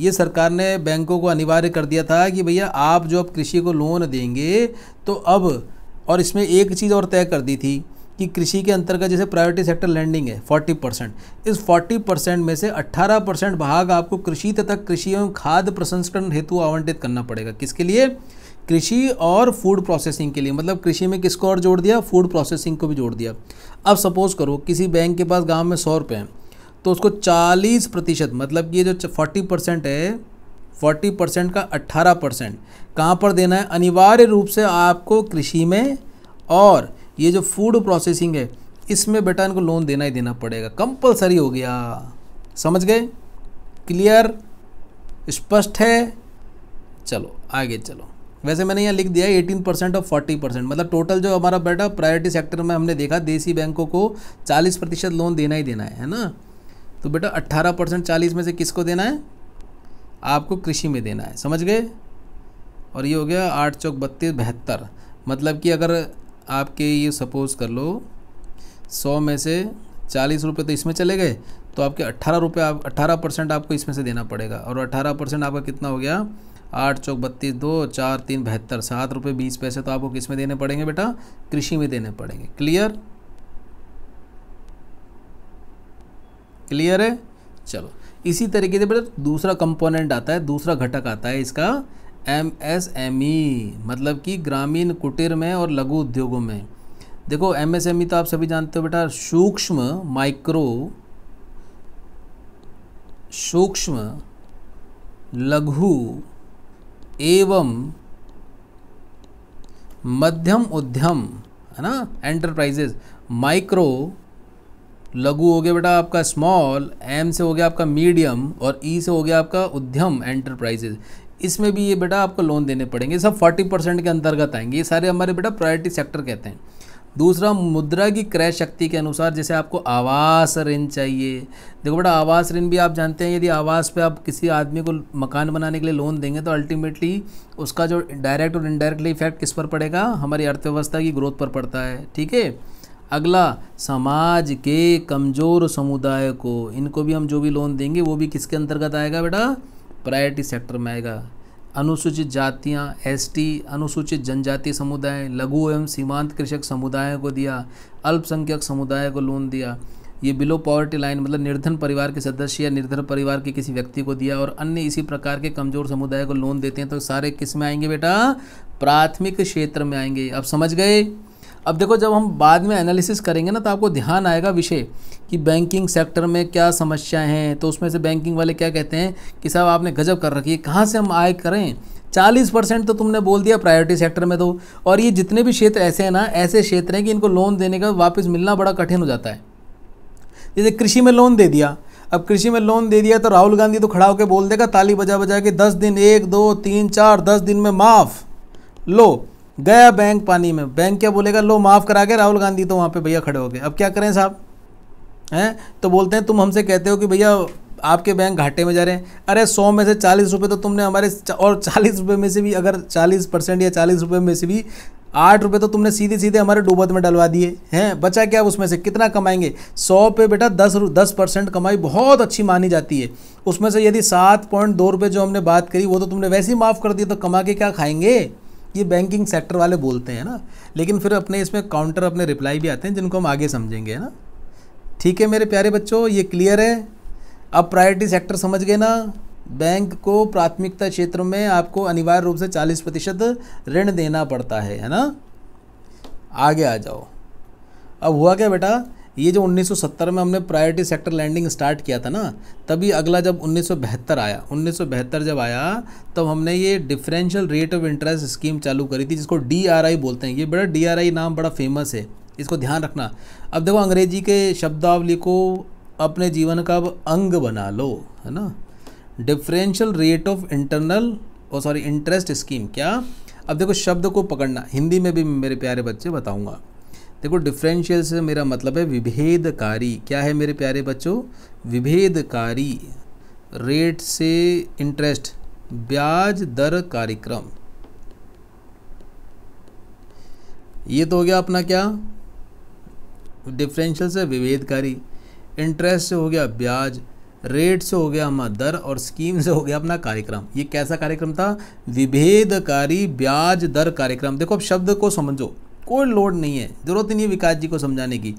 ये सरकार ने बैंकों को अनिवार्य कर दिया था कि भैया आप जो अब कृषि को लोन देंगे तो अब और इसमें एक चीज़ और तय कर दी थी कि कृषि के अंतर्गत जैसे प्रायोरिटी सेक्टर लैंडिंग है 40 परसेंट इस 40 परसेंट में से 18 परसेंट भाग आपको कृषि तथा कृषि एवं खाद्य प्रसंस्करण हेतु आवंटित करना पड़ेगा किसके लिए कृषि और फूड प्रोसेसिंग के लिए मतलब कृषि में किसको और जोड़ दिया फूड प्रोसेसिंग को भी जोड़ दिया अब सपोज़ करो किसी बैंक के पास गाँव में सौ रुपये हैं तो उसको 40 प्रतिशत मतलब कि ये जो 40 परसेंट है 40 परसेंट का 18 परसेंट कहाँ पर देना है अनिवार्य रूप से आपको कृषि में और ये जो फूड प्रोसेसिंग है इसमें बेटा इनको लोन देना ही देना पड़ेगा कंपलसरी हो गया समझ गए क्लियर स्पष्ट है चलो आगे चलो वैसे मैंने यहाँ लिख दिया है एटीन परसेंट और फोर्टी परसेंट मतलब टोटल जो हमारा बेटा प्रायोरिटी सेक्टर में हमने देखा देसी बैंकों को चालीस प्रतिशत लोन देना ही देना है है ना तो बेटा अट्ठारह परसेंट चालीस में से किसको देना है आपको कृषि में देना है समझ गए और ये हो गया आठ चौक बत्तीस बहत्तर मतलब कि अगर आपके ये सपोज़ कर लो सौ में से चालीस रुपये तो इसमें चले गए तो आपके अट्ठारह रुपये आप अट्ठारह परसेंट आपको इसमें से देना पड़ेगा और अट्ठारह परसेंट आपका कितना हो गया आठ चौक बत्तीस दो चार तीन बहत्तर सात रुपये बीस पैसे तो आपको किस में देने पड़ेंगे बेटा कृषि में देने पड़ेंगे क्लियर क्लियर है चलो इसी तरीके से बेटा दूसरा कंपोनेंट आता है दूसरा घटक आता है इसका एम एस एम ई मतलब कि ग्रामीण कुटीर में और लघु उद्योगों में देखो एम एस एम ई तो आप सभी जानते हो बेटा सूक्ष्म माइक्रो सूक्ष्म लघु एवं मध्यम उद्यम है ना एंटरप्राइजेस माइक्रो लघु हो गया बेटा आपका स्मॉल एम से हो गया आपका मीडियम और ई e से हो गया आपका उद्यम एंटरप्राइजेज इसमें भी ये बेटा आपको लोन देने पड़ेंगे सब फोर्टी परसेंट के अंतर्गत आएंगे ये सारे हमारे बेटा प्रायोरिटी सेक्टर कहते हैं दूसरा मुद्रा की क्रय शक्ति के अनुसार जैसे आपको आवास ऋण चाहिए देखो बेटा आवास ऋण भी आप जानते हैं यदि आवास पे आप किसी आदमी को मकान बनाने के लिए लोन देंगे तो अल्टीमेटली उसका जो डायरेक्ट और इनडायरेक्टली इफेक्ट किस पर पड़ेगा हमारी अर्थव्यवस्था की ग्रोथ पर पड़ता है ठीक है अगला समाज के कमज़ोर समुदाय को इनको भी हम जो भी लोन देंगे वो भी किसके अंतर्गत आएगा बेटा प्रायोरिटी सेक्टर में आएगा अनुसूचित जातियाँ एसटी अनुसूचित जनजाति समुदाय लघु एवं सीमांत कृषक समुदाय को दिया अल्पसंख्यक समुदाय को लोन दिया ये बिलो पॉवर्टी लाइन मतलब निर्धन परिवार के सदस्य या निर्धन परिवार के किसी व्यक्ति को दिया और अन्य इसी प्रकार के कमजोर समुदाय को लोन देते हैं तो सारे किस में आएंगे बेटा प्राथमिक क्षेत्र में आएंगे अब समझ गए अब देखो जब हम बाद में एनालिसिस करेंगे ना तो आपको ध्यान आएगा विषय कि बैंकिंग सेक्टर में क्या समस्याएं हैं तो उसमें से बैंकिंग वाले क्या कहते हैं कि साहब आपने गजब कर रखी है कहाँ से हम आय करें चालीस परसेंट तो तुमने बोल दिया प्रायोरिटी सेक्टर में तो और ये जितने भी क्षेत्र ऐसे हैं ना ऐसे क्षेत्र हैं कि इनको लोन देने का वापस मिलना बड़ा कठिन हो जाता है जैसे कृषि में लोन दे दिया अब कृषि में लोन दे दिया तो राहुल गांधी तो खड़ा होकर बोल देगा ताली बजा बजा के दस दिन एक दो तीन चार दस दिन में माफ़ लो गया बैंक पानी में बैंक क्या बोलेगा लो माफ़ करा के राहुल गांधी तो वहाँ पे भैया खड़े हो गए अब क्या करें साहब हैं तो बोलते हैं तुम हमसे कहते हो कि भैया आपके बैंक घाटे में जा रहे हैं अरे सौ में से चालीस रुपये तो तुमने हमारे और चालीस रुपये में से भी अगर चालीस परसेंट या चालीस रुपये में से भी आठ रुपये तो तुमने सीधे सीधे हमारे डूबत में डलवा दिए हैं बचा क्या उसमें से कितना कमाएंगे सौ पे बेटा दस दस परसेंट कमाई बहुत अच्छी मानी जाती है उसमें से यदि सात पॉइंट दो रुपये जो हमने बात करी वो तो तुमने वैसे ही माफ़ कर दिया तो कमा के क्या खाएंगे ये बैंकिंग सेक्टर वाले बोलते हैं ना लेकिन फिर अपने इसमें काउंटर अपने रिप्लाई भी आते हैं जिनको हम आगे समझेंगे है ना ठीक है मेरे प्यारे बच्चों ये क्लियर है अब प्रायोरिटी सेक्टर समझ गए ना बैंक को प्राथमिकता क्षेत्र में आपको अनिवार्य रूप से 40 प्रतिशत ऋण देना पड़ता है है ना आगे आ जाओ अब हुआ क्या बेटा ये जो 1970 में हमने प्रायोरिटी सेक्टर लैंडिंग स्टार्ट किया था ना तभी अगला जब उन्नीस आया उन्नीस जब आया तब तो हमने ये differential rate of interest scheme चालू करी थी जिसको डी बोलते हैं ये बड़ा डी नाम बड़ा फेमस है इसको ध्यान रखना अब देखो अंग्रेजी के शब्दावली को अपने जीवन का अब अंग बना लो है ना डिफरेंशियल रेट ऑफ इंटरनल और सॉरी इंटरेस्ट स्कीम क्या अब देखो शब्द को पकड़ना हिंदी में भी मेरे प्यारे बच्चे बताऊंगा देखो डिफरेंशियल से मेरा मतलब है विभेदकारी क्या है मेरे प्यारे बच्चों विभेदकारी रेट से इंटरेस्ट ब्याज दर कार्यक्रम ये तो हो गया अपना क्या डिफरेंशियल से विभेदकारी इंटरेस्ट से हो गया ब्याज रेट से हो गया हमारा दर और स्कीम से हो गया अपना कार्यक्रम ये कैसा कार्यक्रम था विभेदकारी ब्याज दर कार्यक्रम देखो अब शब्द को समझो कोई लोड नहीं है ज़रूरत ही नहीं है विकास जी को समझाने की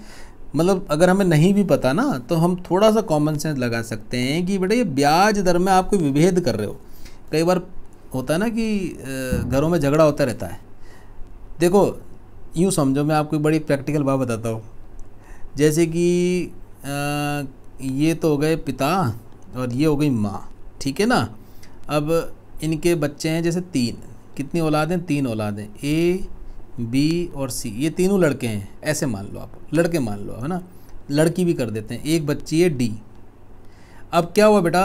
मतलब अगर हमें नहीं भी पता ना तो हम थोड़ा सा कॉमन सेंस लगा सकते हैं कि बेटा ये ब्याज दर में आप कोई विभेद कर रहे हो कई बार होता है ना कि घरों में झगड़ा होता रहता है देखो यूँ समझो मैं आपको बड़ी प्रैक्टिकल बात बताता हूँ जैसे कि ये तो हो गए पिता और ये हो गई माँ ठीक है ना अब इनके बच्चे हैं जैसे तीन कितनी औलादें तीन औलादें ए बी और सी ये तीनों लड़के हैं ऐसे मान लो आप लड़के मान लो है ना लड़की भी कर देते हैं एक बच्ची है डी अब क्या हुआ बेटा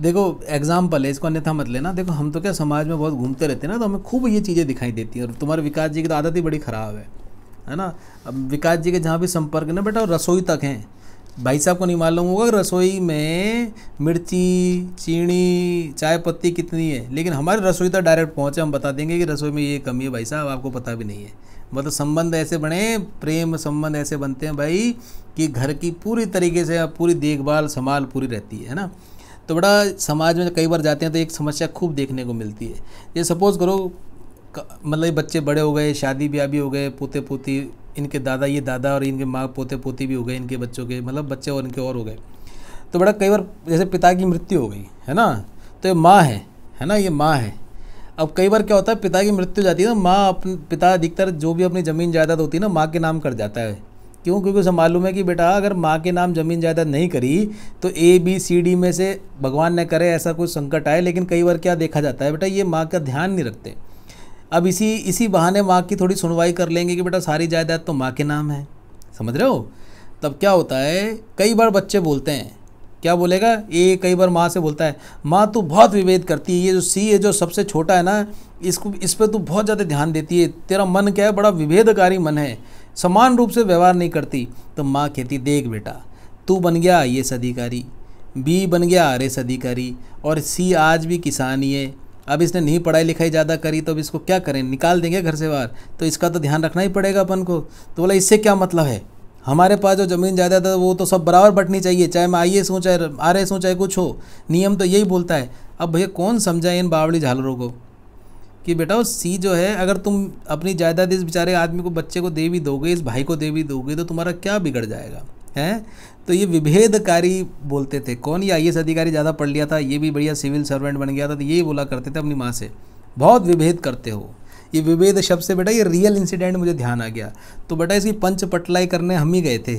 देखो एग्जाम्पल है इसको अन्यथा मत लेना देखो हम तो क्या समाज में बहुत घूमते रहते हैं ना तो हमें खूब ये चीज़ें दिखाई देती हैं और तुम्हारे विकास जी की तो आदत ही बड़ी ख़राब है है ना अब विकास जी के जहाँ भी संपर्क ना बेटा रसोई तक हैं भाई साहब को नहीं मालूम होगा रसोई में मिर्ची चीनी चाय पत्ती कितनी है लेकिन हमारे रसोई तक डायरेक्ट पहुँचे हम बता देंगे कि रसोई में ये कमी है भाई साहब आपको पता भी नहीं है मतलब संबंध ऐसे बने प्रेम संबंध ऐसे बनते हैं भाई कि घर की पूरी तरीके से पूरी देखभाल संभाल पूरी रहती है ना तो बड़ा समाज में कई बार जाते हैं तो एक समस्या खूब देखने को मिलती है ये सपोज़ करो मतलब बच्चे बड़े हो गए शादी ब्याह भी हो गए पोते पोती इनके दादा ये दादा और इनके माँ पोते पोती भी हो गए इनके बच्चों के मतलब बच्चे और इनके और हो गए तो बड़ा कई बार जैसे पिता की मृत्यु हो गई है ना तो ये माँ है है ना ये माँ है अब कई बार क्या होता है पिता की मृत्यु जाती है ना माँ अपने पिता अधिकतर जो भी अपनी ज़मीन जायदाद होती है ना माँ के नाम कर जाता है क्यों क्योंकि उसे मालूम है कि बेटा अगर माँ के नाम ज़मीन जायदाद नहीं करी तो ए बी सी डी में से भगवान ने करे ऐसा कुछ संकट आए लेकिन कई बार क्या देखा जाता है बेटा ये माँ का ध्यान नहीं रखते अब इसी इसी बहाने माँ की थोड़ी सुनवाई कर लेंगे कि बेटा सारी जायदाद तो माँ के नाम है समझ रहे हो तब क्या होता है कई बार बच्चे बोलते हैं क्या बोलेगा ये कई बार माँ से बोलता है माँ तू बहुत विभेद करती है ये जो सी है जो सबसे छोटा है ना इसको इस पर तू बहुत ज़्यादा ध्यान देती है तेरा मन क्या है बड़ा विभेदकारी मन है समान रूप से व्यवहार नहीं करती तो माँ कहती देख बेटा तू बन गया आई एस अधिकारी बी बन गया आर अधिकारी और सी आज भी किसान ही है अब इसने नहीं पढ़ाई लिखाई ज़्यादा करी तो अब इसको क्या करें निकाल देंगे घर से बाहर तो इसका तो ध्यान रखना ही पड़ेगा अपन को तो बोला इससे क्या मतलब है हमारे पास जो ज़मीन ज़्यादा था वो तो सब बराबर बटनी चाहिए चाहे मैं आई एस हूँ चाहे आर एस हूँ चाहे कुछ हो नियम तो यही बोलता है अब भैया कौन समझाए इन बावड़ी झालरों को कि बेटा वो सी जो है अगर तुम अपनी जायदाद इस बेचारे आदमी को बच्चे को दे भी दोगे इस भाई को दे भी दोगे तो तुम्हारा क्या बिगड़ जाएगा हैं तो ये विभेदकारी बोलते थे कौन ये आई अधिकारी ज़्यादा पढ़ लिया था ये भी बढ़िया सिविल सर्वेंट बन गया था तो यही बोला करते थे अपनी माँ से बहुत विभेद करते हो ये विभेद शब्द से बेटा ये रियल इंसिडेंट मुझे ध्यान आ गया तो बेटा इसकी पंच पटलाई करने हम ही गए थे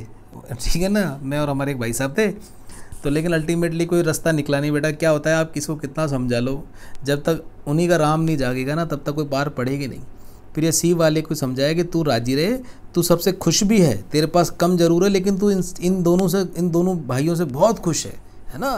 ठीक है ना मैं और हमारे एक भाई साहब थे तो लेकिन अल्टीमेटली कोई रास्ता निकला नहीं बेटा क्या होता है आप किसको कितना समझा लो जब तक उन्हीं का राम नहीं जागेगा ना तब तक कोई पार पड़ेगी नहीं फिर ये सी वाले को समझाया कि तू राजी रहे तू सबसे खुश भी है तेरे पास कम जरूर है लेकिन तू इन इन दोनों से इन दोनों भाइयों से बहुत खुश है है ना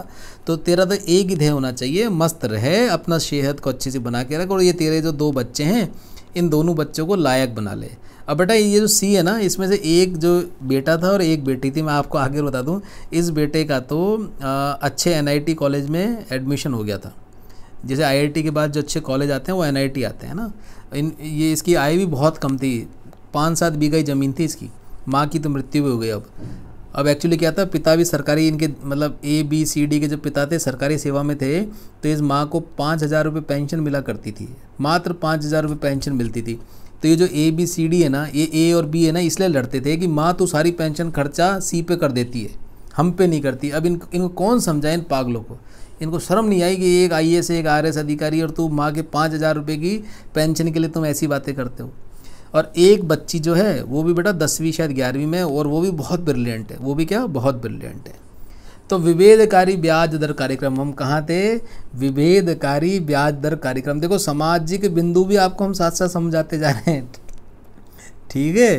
तो तेरा तो एक ही ध्येय होना चाहिए मस्त रहे अपना सेहत को अच्छे से बना के रख और ये तेरे जो दो बच्चे हैं इन दोनों बच्चों को लायक बना ले अब बेटा ये जो सी है ना इसमें से एक जो बेटा था और एक बेटी थी मैं आपको आगे बता दूँ इस बेटे का तो अच्छे एन कॉलेज में एडमिशन हो गया था जैसे आईआईटी के बाद जो अच्छे कॉलेज आते हैं वो एनआईटी आते हैं ना इन ये इसकी आय भी बहुत कम थी पाँच सात बीघा ही ज़मीन थी इसकी माँ की तो मृत्यु भी हो गई अब अब एक्चुअली क्या था पिता भी सरकारी इनके मतलब ए बी सी डी के जब पिता थे सरकारी सेवा में थे तो इस माँ को पाँच हज़ार रुपये पेंशन मिला करती थी मात्र पाँच हज़ार रुपये पेंशन मिलती थी तो ये जो ए बी सी डी है ना ये ए और बी है ना इसलिए लड़ते थे कि माँ तो सारी पेंशन खर्चा सी पे कर देती है हम पे नहीं करती अब इन इनको कौन समझाए इन पागलों को इनको शर्म नहीं आई कि एक आई एस एक आर अधिकारी और तू माँ के पाँच हज़ार रुपये की पेंशन के लिए तुम ऐसी बातें करते हो और एक बच्ची जो है वो भी बेटा दसवीं शायद ग्यारहवीं में और वो भी बहुत ब्रिलियंट है वो भी क्या बहुत ब्रिलियंट है तो विभेदकारी ब्याज दर कार्यक्रम हम कहाँ थे विभेदकारी ब्याज दर कार्यक्रम देखो सामाजिक बिंदु भी आपको हम साथ साथ समझाते जा रहे हैं ठीक है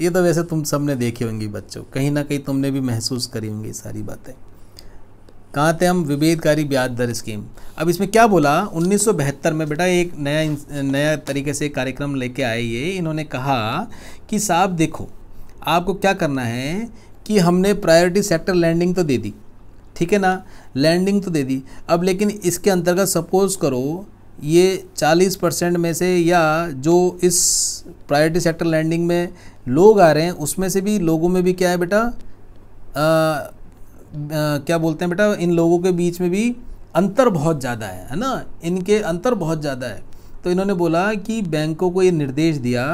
ये तो वैसे तुम सबने देखी होंगी बच्चों कहीं ना कहीं तुमने भी महसूस करी होंगी सारी बातें कहाँ थे हम विभेदकारी ब्याज दर स्कीम अब इसमें क्या बोला उन्नीस में बेटा एक नया नया तरीके से कार्यक्रम लेके आए ये इन्होंने कहा कि साहब देखो आपको क्या करना है कि हमने प्रायोरिटी सेक्टर लैंडिंग तो दे दी ठीक है ना लैंडिंग तो दे दी अब लेकिन इसके अंतर्गत सपोज़ करो ये 40 परसेंट में से या जो इस प्रायोरिटी सेक्टर लैंडिंग में लोग आ रहे हैं उसमें से भी लोगों में भी क्या है बेटा क्या बोलते हैं बेटा इन लोगों के बीच में भी अंतर बहुत ज़्यादा है है ना इनके अंतर बहुत ज़्यादा है तो इन्होंने बोला कि बैंकों को ये निर्देश दिया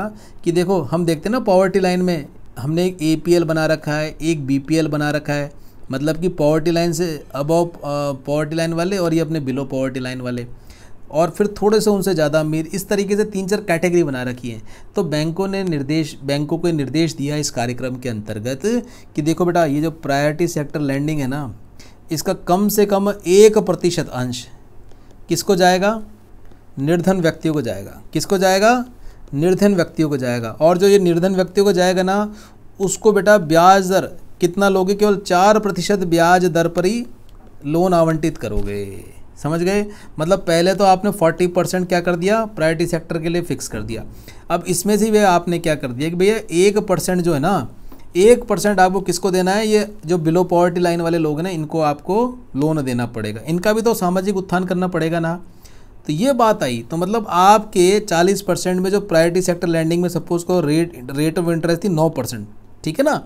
कि देखो हम देखते हैं ना पॉवर्टी लाइन में हमने एक ए बना रखा है एक बी बना रखा है मतलब कि पॉवर्टी लाइन से अबव पॉवर्टी लाइन वाले और ये अपने बिलो पॉवर्टी लाइन वाले और फिर थोड़े से उनसे ज़्यादा अमीर इस तरीके से तीन चार कैटेगरी बना रखी है तो बैंकों ने निर्देश बैंकों को निर्देश दिया इस कार्यक्रम के अंतर्गत कि देखो बेटा ये जो प्रायोरिटी सेक्टर लैंडिंग है ना इसका कम से कम एक प्रतिशत अंश किसको जाएगा निर्धन व्यक्तियों को जाएगा किसको जाएगा निर्धन व्यक्तियों को जाएगा और जो ये निर्धन व्यक्तियों को जाएगा ना उसको बेटा ब्याज दर कितना लोगे केवल चार प्रतिशत ब्याज दर पर ही लोन आवंटित करोगे समझ गए मतलब पहले तो आपने 40 परसेंट क्या कर दिया प्रायोरिटी सेक्टर के लिए फिक्स कर दिया अब इसमें से भी आपने क्या कर दिया कि भैया एक परसेंट जो है ना एक परसेंट आपको किसको देना है ये जो बिलो पॉवर्टी लाइन वाले लोग हैं इनको आपको लोन देना पड़ेगा इनका भी तो सामाजिक उत्थान करना पड़ेगा ना तो ये बात आई तो मतलब आपके चालीस परसेंट में जो प्रायोरिटी सेक्टर लैंडिंग में सपोज को रेट रेट ऑफ इंटरेस्ट थी नौ परसेंट ठीक है ना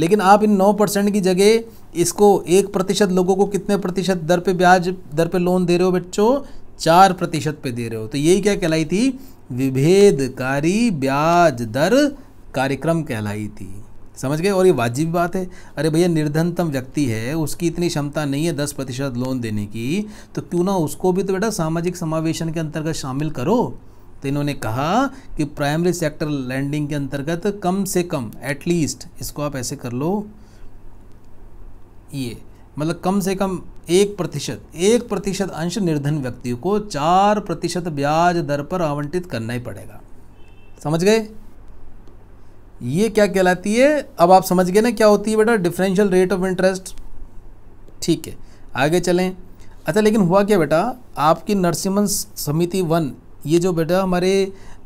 लेकिन आप इन नौ परसेंट की जगह इसको एक प्रतिशत लोगों को कितने प्रतिशत दर पे ब्याज दर पे लोन दे रहे हो बच्चों चार प्रतिशत पे दे रहे हो तो यही क्या कहलाई थी विभेदकारी ब्याज दर कार्यक्रम कहलाई थी समझ गए और ये वाजिब बात है अरे भैया निर्धनतम व्यक्ति है उसकी इतनी क्षमता नहीं है दस प्रतिशत लोन देने की तो क्यों ना उसको भी तो बेटा सामाजिक समावेशन के अंतर्गत शामिल करो तो इन्होंने कहा कि प्राइमरी सेक्टर लैंडिंग के अंतर्गत कम से कम एटलीस्ट इसको आप ऐसे कर लो ये मतलब कम से कम एक प्रतिशत एक प्रतिशत अंश निर्धन व्यक्तियों को चार प्रतिशत ब्याज दर पर आवंटित करना ही पड़ेगा समझ गए ये क्या कहलाती है अब आप समझ गए ना क्या होती है बेटा डिफरेंशियल रेट ऑफ इंटरेस्ट ठीक है आगे चलें अच्छा लेकिन हुआ क्या बेटा आपकी नरसिम्हन समिति वन ये जो बेटा हमारे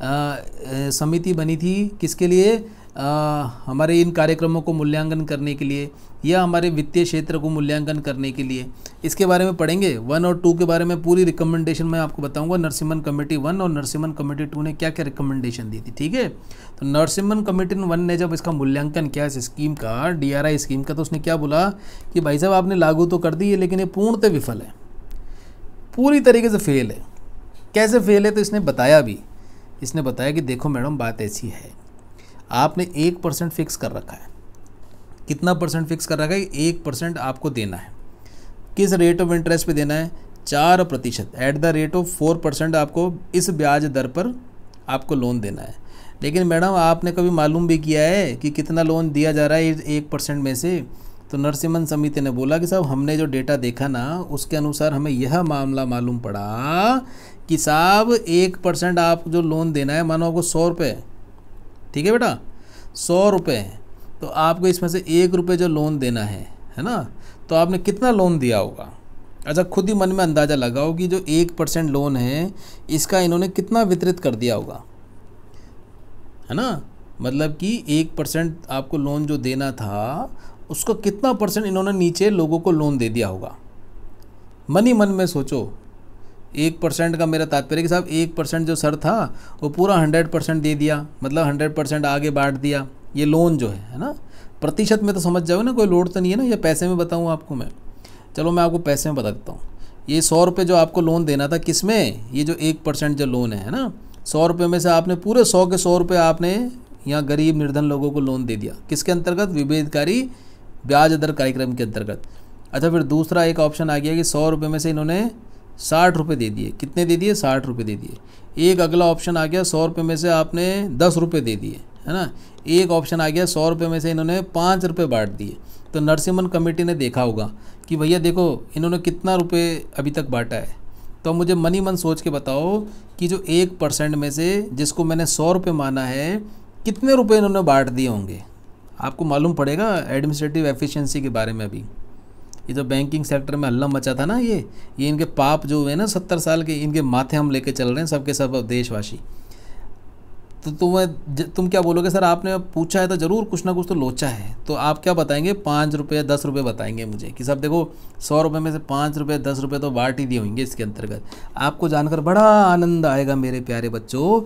समिति बनी थी किसके लिए आ, हमारे इन कार्यक्रमों को मूल्यांकन करने के लिए या हमारे वित्तीय क्षेत्र को मूल्यांकन करने के लिए इसके बारे में पढ़ेंगे वन और टू के बारे में पूरी रिकमेंडेशन मैं आपको बताऊंगा नरसिम्हन कमेटी वन और नरसिम्हन कमेटी टू ने क्या क्या रिकमेंडेशन दी थी ठीक है तो नरसिम्हन कमेटी वन ने जब इसका मूल्यांकन किया इस स्कीम का डी स्कीम का तो उसने क्या बोला कि भाई साहब आपने लागू तो कर दी है लेकिन ये पूर्णतः विफल है पूरी तरीके से फेल है कैसे फेल है तो इसने बताया भी इसने बताया कि देखो मैडम बात ऐसी है आपने एक परसेंट फिक्स कर रखा है कितना परसेंट फिक्स कर रखा है एक परसेंट आपको देना है किस रेट ऑफ इंटरेस्ट पे देना है चार प्रतिशत at the rate of four percent आपको इस ब्याज दर पर आपको लोन देना है लेकिन मैडम आपने कभी मालूम भी किया है कि कितना लोन दिया जा रहा है एक परसेंट में से तो नरसिम्हन समिति ने बोला कि साहब हमने जो डेटा देखा ना उसके अनुसार हमें यह मामला मालूम पड़ा कि साहब एक परसेंट आप जो लोन देना है मानो आपको सौ रुपये ठीक है बेटा सौ रुपये तो आपको इसमें से एक रुपये जो लोन देना है है ना तो आपने कितना लोन दिया होगा अच्छा खुद ही मन में अंदाज़ा लगाओ कि जो एक परसेंट लोन है इसका इन्होंने कितना वितरित कर दिया होगा है ना मतलब कि एक परसेंट आपको लोन जो देना था उसका कितना परसेंट इन्होंने नीचे लोगों को लोन दे दिया होगा मन ही मन में सोचो एक परसेंट का मेरा तात्पर्य कि साहब एक परसेंट जो सर था वो पूरा हंड्रेड परसेंट दे दिया मतलब हंड्रेड परसेंट आगे बांट दिया ये लोन जो है है ना प्रतिशत में तो समझ जाओ ना कोई लोड तो नहीं है ना ये पैसे में बताऊँ आपको मैं चलो मैं आपको पैसे में बता देता हूँ ये सौ रुपये जो आपको लोन देना था किस में ये जो एक परसेंट जो लोन है ना सौ रुपये में से आपने पूरे सौ के सौ रुपये आपने यहाँ गरीब निर्धन लोगों को लोन दे दिया किसके अंतर्गत विभेदकारी ब्याज दर कार्यक्रम के अंतर्गत अच्छा फिर दूसरा एक ऑप्शन आ गया कि सौ रुपये में से इन्होंने साठ रुपये दे दिए कितने दे दिए साठ रुपये दे दिए एक अगला ऑप्शन आ गया सौ रुपये में से आपने दस रुपये दे दिए है ना एक ऑप्शन आ गया सौ रुपये में से इन्होंने पाँच रुपये बांट दिए तो नरसिम्हन कमेटी ने देखा होगा कि भैया देखो इन्होंने कितना रुपये अभी तक बांटा है तो मुझे मनी मन सोच के बताओ कि जो एक परसेंट में से जिसको मैंने सौ रुपये माना है कितने रुपये इन्होंने बांट दिए होंगे आपको मालूम पड़ेगा एडमिनिस्ट्रेटिव एफिशिएंसी के बारे में अभी ये जो बैंकिंग सेक्टर में हल्ला मचा था ना ये ये इनके पाप जो हुए ना सत्तर साल के इनके माथे हम लेके चल रहे हैं सबके सब देशवासी तो तुम्हें तुम क्या बोलोगे सर आपने पूछा है तो ज़रूर कुछ ना कुछ तो लोचा है तो आप क्या बताएंगे पाँच रुपये दस रुपये बताएंगे मुझे कि सब देखो सौ रुपये में से पाँच रुपये दस रुपये तो बांट ही दिए होंगे इसके अंतर्गत आपको जानकर बड़ा आनंद आएगा मेरे प्यारे बच्चों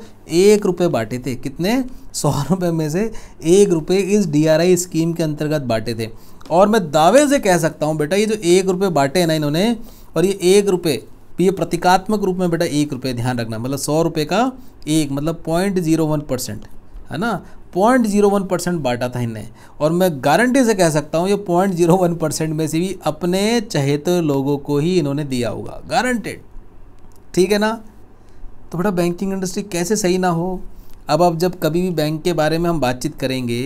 एक रुपये बांटे थे कितने सौ रुपये में से एक रुपये इस डी स्कीम के अंतर्गत बांटे थे और मैं दावे से कह सकता हूँ बेटा ये जो एक रुपये बांटे हैं ना इन्होंने और ये एक रुपये ये प्रतीकात्मक रूप में बेटा एक रुपये ध्यान रखना मतलब सौ रुपये का एक मतलब पॉइंट जीरो वन परसेंट है ना पॉइंट जीरो वन परसेंट बांटा था इन्हें और मैं गारंटी से कह सकता हूँ ये पॉइंट जीरो वन परसेंट में से भी अपने चहेते लोगों को ही इन्होंने दिया होगा गारंटेड ठीक है ना तो बेटा बैंकिंग इंडस्ट्री कैसे सही ना हो अब अब जब कभी भी बैंक के बारे में हम बातचीत करेंगे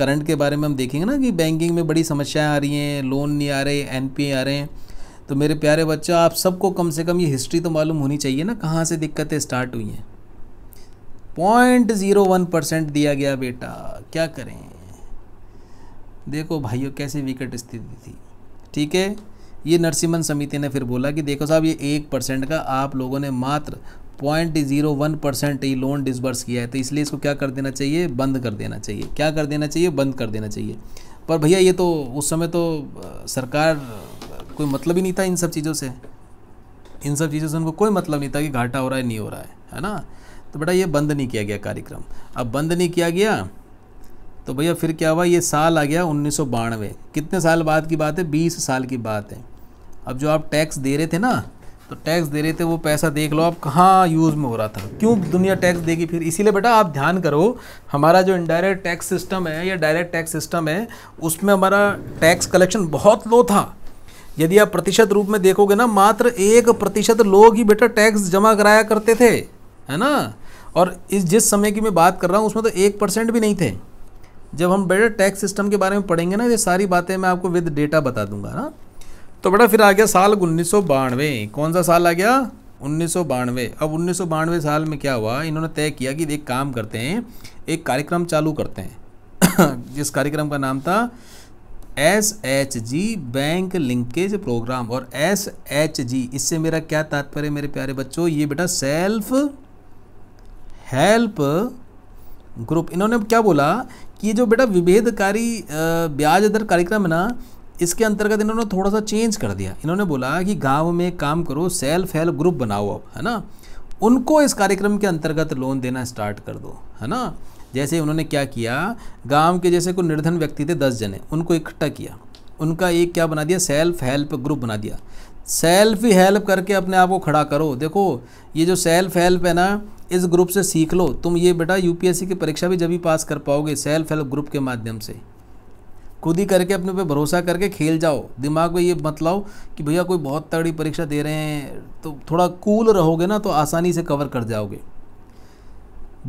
करंट के बारे में हम देखेंगे ना कि बैंकिंग में बड़ी समस्याएं आ रही हैं लोन नहीं आ रहे एन आ रहे हैं तो मेरे प्यारे बच्चों आप सबको कम से कम ये हिस्ट्री तो मालूम होनी चाहिए ना कहाँ से दिक्कतें स्टार्ट हुई हैं पॉइंट ज़ीरो वन परसेंट दिया गया बेटा क्या करें देखो भाइयों कैसे विकट स्थिति थी ठीक है ये नरसिम्हन समिति ने फिर बोला कि देखो साहब ये एक परसेंट का आप लोगों ने मात्र पॉइंट जीरो वन परसेंट ये लोन डिसबर्स किया है तो इसलिए इसको क्या कर देना चाहिए बंद कर देना चाहिए क्या कर देना चाहिए बंद कर देना चाहिए पर भैया ये तो उस समय तो सरकार कोई मतलब ही नहीं था इन सब चीज़ों से इन सब चीज़ों से उनको कोई मतलब नहीं था कि घाटा हो रहा है नहीं हो रहा है है ना तो बेटा ये बंद नहीं किया गया कार्यक्रम अब बंद नहीं किया गया तो भैया फिर क्या हुआ ये साल आ गया उन्नीस कितने साल बाद की बात है बीस साल की बात है अब जो आप टैक्स दे रहे थे ना तो टैक्स दे रहे थे वो पैसा देख लो आप कहाँ यूज़ में हो रहा था क्यों दुनिया टैक्स देगी फिर इसीलिए बेटा आप ध्यान करो हमारा जो इनडायरेक्ट टैक्स सिस्टम है या डायरेक्ट टैक्स सिस्टम है उसमें हमारा टैक्स कलेक्शन बहुत लो था यदि आप प्रतिशत रूप में देखोगे ना मात्र एक प्रतिशत लोग ही बेटा टैक्स जमा कराया करते थे है ना और इस जिस समय की मैं बात कर रहा हूँ उसमें तो एक परसेंट भी नहीं थे जब हम बेटा टैक्स सिस्टम के बारे में पढ़ेंगे ना ये सारी बातें मैं आपको विद डेटा बता दूंगा ना हाँ? तो बेटा फिर आ गया साल उन्नीस कौन सा साल आ गया उन्नीस अब उन्नीस साल में क्या हुआ इन्होंने तय किया कि एक काम करते हैं एक कार्यक्रम चालू करते हैं [COUGHS] जिस कार्यक्रम का नाम था S H G bank linkage programme और एस एच जी इससे मेरा क्या तात्पर्य मेरे प्यारे बच्चों ये बेटा सेल्फ हेल्प ग्रुप इन्होंने क्या बोला कि ये जो बेटा विभेदकारी ब्याज दर कार्यक्रम है ना इसके अंतर्गत इन्होंने थोड़ा सा चेंज कर दिया इन्होंने बोला कि गांव में काम करो सेल्फ हेल्प ग्रुप बनाओ अब है ना उनको इस कार्यक्रम के अंतर्गत लोन देना स्टार्ट कर दो है ना जैसे उन्होंने क्या किया गांव के जैसे कोई निर्धन व्यक्ति थे दस जने उनको इकट्ठा किया उनका एक क्या बना दिया सेल्फ हेल्प ग्रुप बना दिया सेल्फ ही हेल्प करके अपने आप को खड़ा करो देखो ये जो सेल्फ हेल्प है ना इस ग्रुप से सीख लो तुम ये बेटा यूपीएससी की परीक्षा भी जब भी पास कर पाओगे सेल्फ हेल्प ग्रुप के माध्यम से खुद ही करके अपने पे भरोसा करके खेल जाओ दिमाग में ये मत लाओ कि भैया कोई बहुत तगड़ी परीक्षा दे रहे हैं तो थोड़ा कूल रहोगे ना तो आसानी से कवर कर जाओगे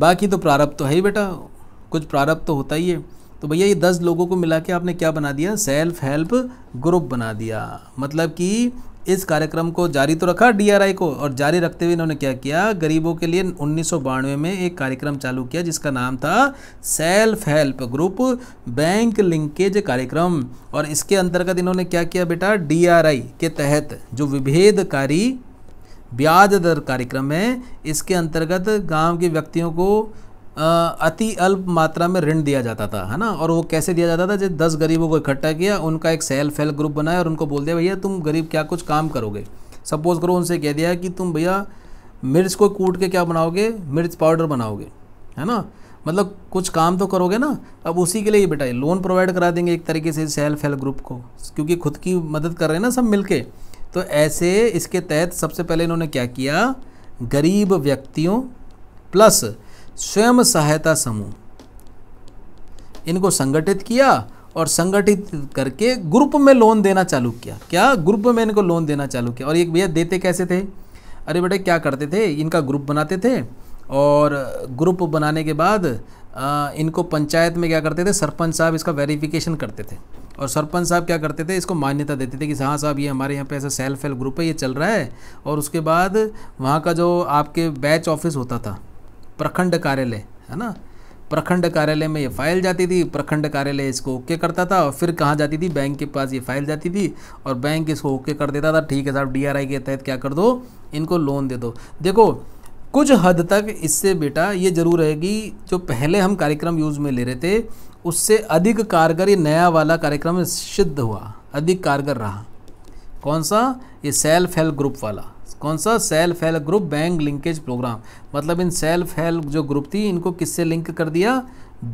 बाकी तो प्रारब्ध तो है ही बेटा कुछ प्रारब्ध तो होता ही है तो भैया ये दस लोगों को मिला के आपने क्या बना दिया सेल्फ हेल्प ग्रुप बना दिया मतलब कि इस कार्यक्रम को जारी तो रखा डीआरआई को और जारी रखते हुए इन्होंने क्या किया गरीबों के लिए उन्नीस में एक कार्यक्रम चालू किया जिसका नाम था self help group bank linkage कार्यक्रम और इसके अंतर्गत इन्होंने क्या किया बेटा डीआरआई के तहत जो विभेदकारी ब्याज दर कार्यक्रम है इसके अंतर्गत गाँव के व्यक्तियों को अति अल्प मात्रा में ऋण दिया जाता था है ना और वो कैसे दिया जाता था जब दस गरीबों को इकट्ठा किया उनका एक सेल्फ हेल्प ग्रुप बनाया और उनको बोल दिया भैया तुम गरीब क्या कुछ काम करोगे सपोज़ करो उनसे कह दिया कि तुम भैया मिर्च को कूट के क्या बनाओगे मिर्च पाउडर बनाओगे है ना मतलब कुछ काम तो करोगे ना अब उसी के लिए ही बेटा ये लोन प्रोवाइड करा देंगे एक तरीके से सेल्फ हेल्प ग्रुप को क्योंकि खुद की मदद कर रहे हैं ना सब मिलके तो ऐसे इसके तहत सबसे पहले इन्होंने क्या किया गरीब व्यक्तियों प्लस स्वयं सहायता समूह इनको संगठित किया और संगठित करके ग्रुप में लोन देना चालू किया क्या ग्रुप में इनको लोन देना चालू किया और एक भैया देते कैसे थे अरे बेटे क्या करते थे इनका ग्रुप बनाते थे और ग्रुप बनाने के बाद आ, इनको पंचायत में क्या करते थे सरपंच साहब इसका वेरिफिकेशन करते थे और सरपंच साहब क्या करते थे इसको मान्यता देते थे कि हाँ साहब ये हमारे यहाँ पे ऐसा सेल्फ हेल्प ग्रुप है ये चल रहा है और उसके बाद वहाँ का जो आपके बैच ऑफिस होता था प्रखंड कार्यालय है ना प्रखंड कार्यालय में ये फाइल जाती थी प्रखंड कार्यालय इसको ओके करता था और फिर कहाँ जाती थी बैंक के पास ये फाइल जाती थी और बैंक इसको ओके कर देता था ठीक है साहब डी के तहत क्या कर दो इनको लोन दे दो देखो कुछ हद तक इससे बेटा ये ज़रूर है कि जो पहले हम कार्यक्रम यूज़ में ले रहे थे उससे अधिक कारगर ये नया वाला कार्यक्रम सिद्ध हुआ अधिक कारगर रहा कौन सा ये सेल्फ हेल्प ग्रुप वाला कौन सा self help group bank linkage programme मतलब इन सेल्फ हेल्प जो ग्रुप थी इनको किससे लिंक कर दिया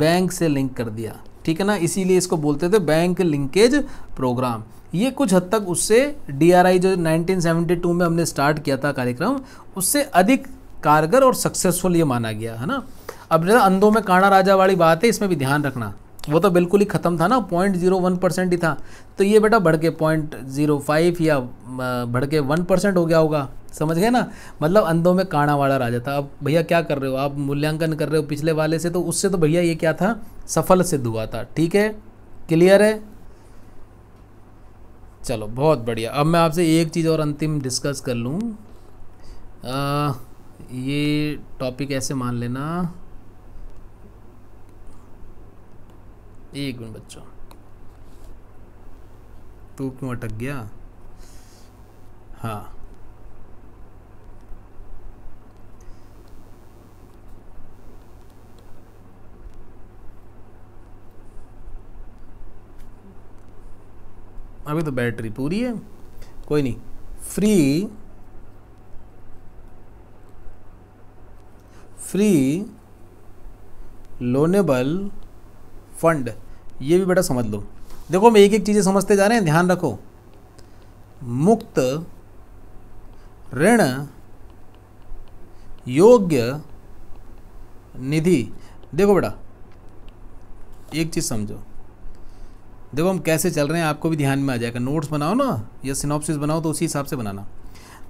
बैंक से लिंक कर दिया ठीक है ना इसीलिए इसको बोलते थे बैंक लिंकेज प्रोग्राम ये कुछ हद तक उससे डी जो 1972 में हमने स्टार्ट किया था कार्यक्रम उससे अधिक कारगर और सक्सेसफुल ये माना गया है ना अब जैसे अंधों में काणा राजा वाली बात है इसमें भी ध्यान रखना वो तो बिल्कुल ही ख़त्म था ना पॉइंट जीरो वन परसेंट ही था तो ये बेटा बढ़ के पॉइंट जीरो फाइव या बढ़ के वन परसेंट हो गया होगा समझ गए ना मतलब अंधों में काणा वाला राजा था अब भैया क्या कर रहे हो आप मूल्यांकन कर रहे हो पिछले वाले से तो उससे तो भैया ये क्या था सफल सिद्ध हुआ था ठीक है क्लियर है चलो बहुत बढ़िया अब मैं आपसे एक चीज़ और अंतिम डिस्कस कर लूँ ये टॉपिक ऐसे मान लेना एक मिनट बच्चों तू क्यों अटक गया हाँ अभी तो बैटरी पूरी है कोई नहीं फ्री फ्री लोनेबल फंड ये भी बेटा समझ लो देखो मैं एक एक चीज़ें समझते जा रहे हैं ध्यान रखो मुक्त ऋण योग्य निधि देखो बेटा एक चीज़ समझो देखो हम कैसे चल रहे हैं आपको भी ध्यान में आ जाएगा नोट्स बनाओ ना या सिनॉप्सिस बनाओ तो उसी हिसाब से बनाना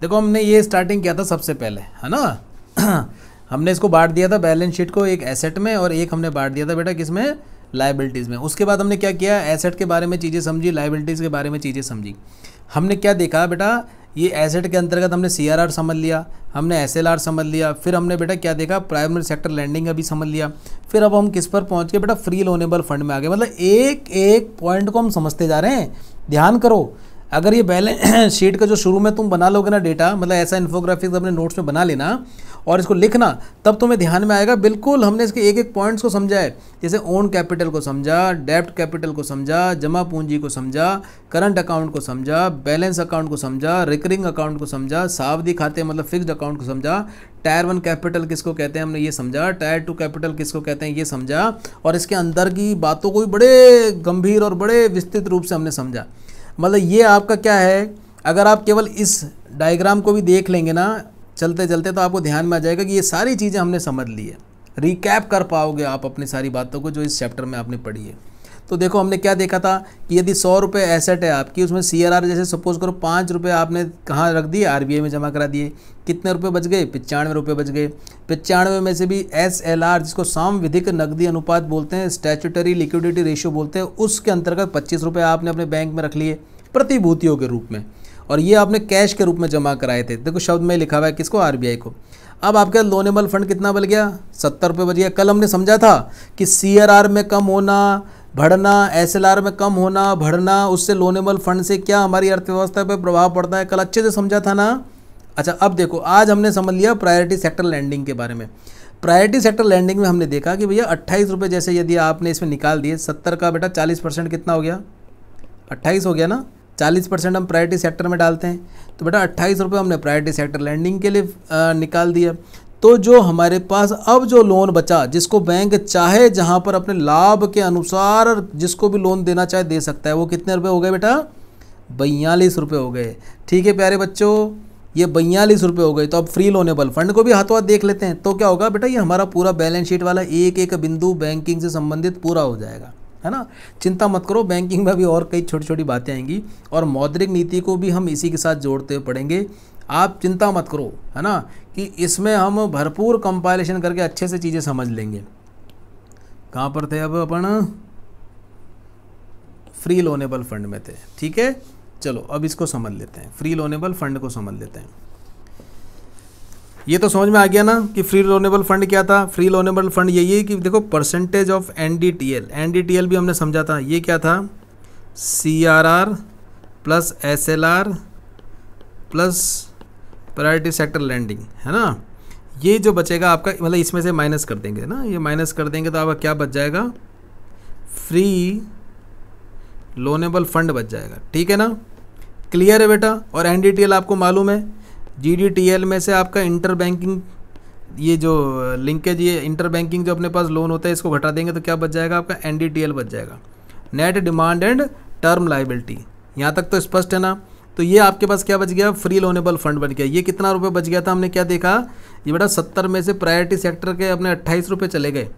देखो हमने ये स्टार्टिंग किया था सबसे पहले है ना [CLEARS THROAT] हमने इसको बांट दिया था बैलेंस शीट को एक एसेट में और एक हमने बांट दिया था बेटा किस में लाइबिलिटीज़ में उसके बाद हमने क्या किया एसेट के बारे में चीज़ें समझी लाइबिलिटीज़ के बारे में चीज़ें समझी हमने क्या देखा बेटा ये एसेट के अंतर्गत हमने सी समझ लिया हमने एस समझ लिया फिर हमने बेटा क्या देखा प्राइमरी सेक्टर लैंडिंग अभी समझ लिया फिर अब हम किस पर पहुंच गए बेटा फ्री लोनेबल फंड में आ गए मतलब एक एक पॉइंट को हम समझते जा रहे हैं ध्यान करो अगर ये बैलेंस शीट [COUGHS] का जो शुरू में तुम बना लोगे ना डेटा मतलब ऐसा इन्फोग्राफिक्स अपने नोट्स में बना लेना और इसको लिखना तब तुम्हें ध्यान में आएगा बिल्कुल हमने इसके एक एक पॉइंट्स को समझा है जैसे ओन कैपिटल को समझा डेप्ट कैपिटल को समझा जमा पूंजी को समझा करंट अकाउंट को समझा बैलेंस अकाउंट को समझा रिकरिंग अकाउंट को समझा सावधि खाते मतलब फिक्सड अकाउंट को समझा टायर वन कैपिटल किसको कहते हैं हमने ये समझा टायर टू कैपिटल किसको कहते हैं ये समझा और इसके अंदर की बातों को भी बड़े गंभीर और बड़े विस्तृत रूप से हमने समझा मतलब ये आपका क्या है अगर आप केवल इस डायग्राम को भी देख लेंगे ना चलते चलते तो आपको ध्यान में आ जाएगा कि ये सारी चीज़ें हमने समझ ली है रिकैप कर पाओगे आप अपनी सारी बातों को जो इस चैप्टर में आपने पढ़ी है तो देखो हमने क्या देखा था कि यदि सौ रुपये एसेट है आपकी उसमें सी जैसे सपोज करो पाँच रुपये आपने कहाँ रख दिए आर में जमा करा दिए कितने रुपये बच गए पचानवे रुपये बच गए पचानवे में से भी एस एल आर जिसको साम विधिक नकदी अनुपात बोलते हैं स्टैचुटरी लिक्विडिटी रेशियो बोलते हैं उसके अंतर्गत पच्चीस रुपये आपने अपने बैंक में रख लिए प्रतिभूतियों के रूप में और ये आपने कैश के रूप में जमा कराए थे देखो शब्द में लिखा हुआ है किसको आर को अब आपका लोनेबल फंड कितना बन गया सत्तर रुपये बच गया कल हमने समझा था कि सी में कम होना भरना एस में कम होना भरना उससे लोनेबल फंड से क्या हमारी अर्थव्यवस्था पर प्रभाव पड़ता है कल अच्छे से समझा था ना अच्छा अब देखो आज हमने समझ लिया प्रायोरिटी सेक्टर लैंडिंग के बारे में प्रायोरिटी सेक्टर लैंडिंग में हमने देखा कि भैया अट्ठाईस रुपये जैसे यदि आपने इसमें निकाल दिए सत्तर का बेटा चालीस परसेंट कितना हो गया अट्ठाईस हो गया ना चालीस परसेंट हम प्रायोरिटी सेक्टर में डालते हैं तो बेटा अट्ठाईस रुपये हमने प्रायोरिटी सेक्टर लैंडिंग के लिए निकाल दिया तो जो हमारे पास अब जो लोन बचा जिसको बैंक चाहे जहाँ पर अपने लाभ के अनुसार जिसको भी लोन देना चाहे दे सकता है वो कितने रुपये हो गए बेटा बयालीस रुपये हो गए ठीक है प्यारे बच्चों ये बयालीस रुपये हो गए तो अब फ्री लोनेबल फंड को भी हाथों हाथ देख लेते हैं तो क्या होगा बेटा ये हमारा पूरा बैलेंस शीट वाला एक एक बिंदु बैंकिंग से संबंधित पूरा हो जाएगा है ना चिंता मत करो बैंकिंग में भी और कई छोटी छोटी बातें आएंगी और मौद्रिक नीति को भी हम इसी के साथ जोड़ते हुए पढ़ेंगे आप चिंता मत करो है ना कि इसमें हम भरपूर कंपाइलेशन करके अच्छे से चीज़ें समझ लेंगे कहाँ पर थे अब अपन फ्री लोनेबल फंड में थे ठीक है चलो अब इसको समझ लेते हैं फ्री लोनेबल फंड को समझ लेते हैं ये तो समझ में आ गया ना कि फ्री लोनेबल फंड क्या था फ्री लोनेबल फंड यही है कि देखो percentage of N D T L N D T L भी हमने समझा था ये क्या था C R R plus S L R plus priority sector lending है ना ये जो बचेगा आपका मतलब इसमें से माइनस कर देंगे ना ये माइनस कर देंगे तो आपका क्या बच जाएगा फ्री लोनेबल फंड बच जाएगा ठीक है ना क्लियर है बेटा और एन आपको मालूम है जी में से आपका इंटर बैंकिंग ये जो लिंकेज ये इंटर बैंकिंग जो अपने पास लोन होता है इसको घटा देंगे तो क्या बच जाएगा आपका एन बच जाएगा net demand and term liability यहाँ तक तो स्पष्ट है ना तो ये आपके पास क्या बच गया फ्री लोनेबल फंड बन गया ये कितना रुपए बच गया था हमने क्या देखा ये बेटा सत्तर में से प्रायोरिटी सेक्टर के अपने अट्ठाईस रुपये चले गए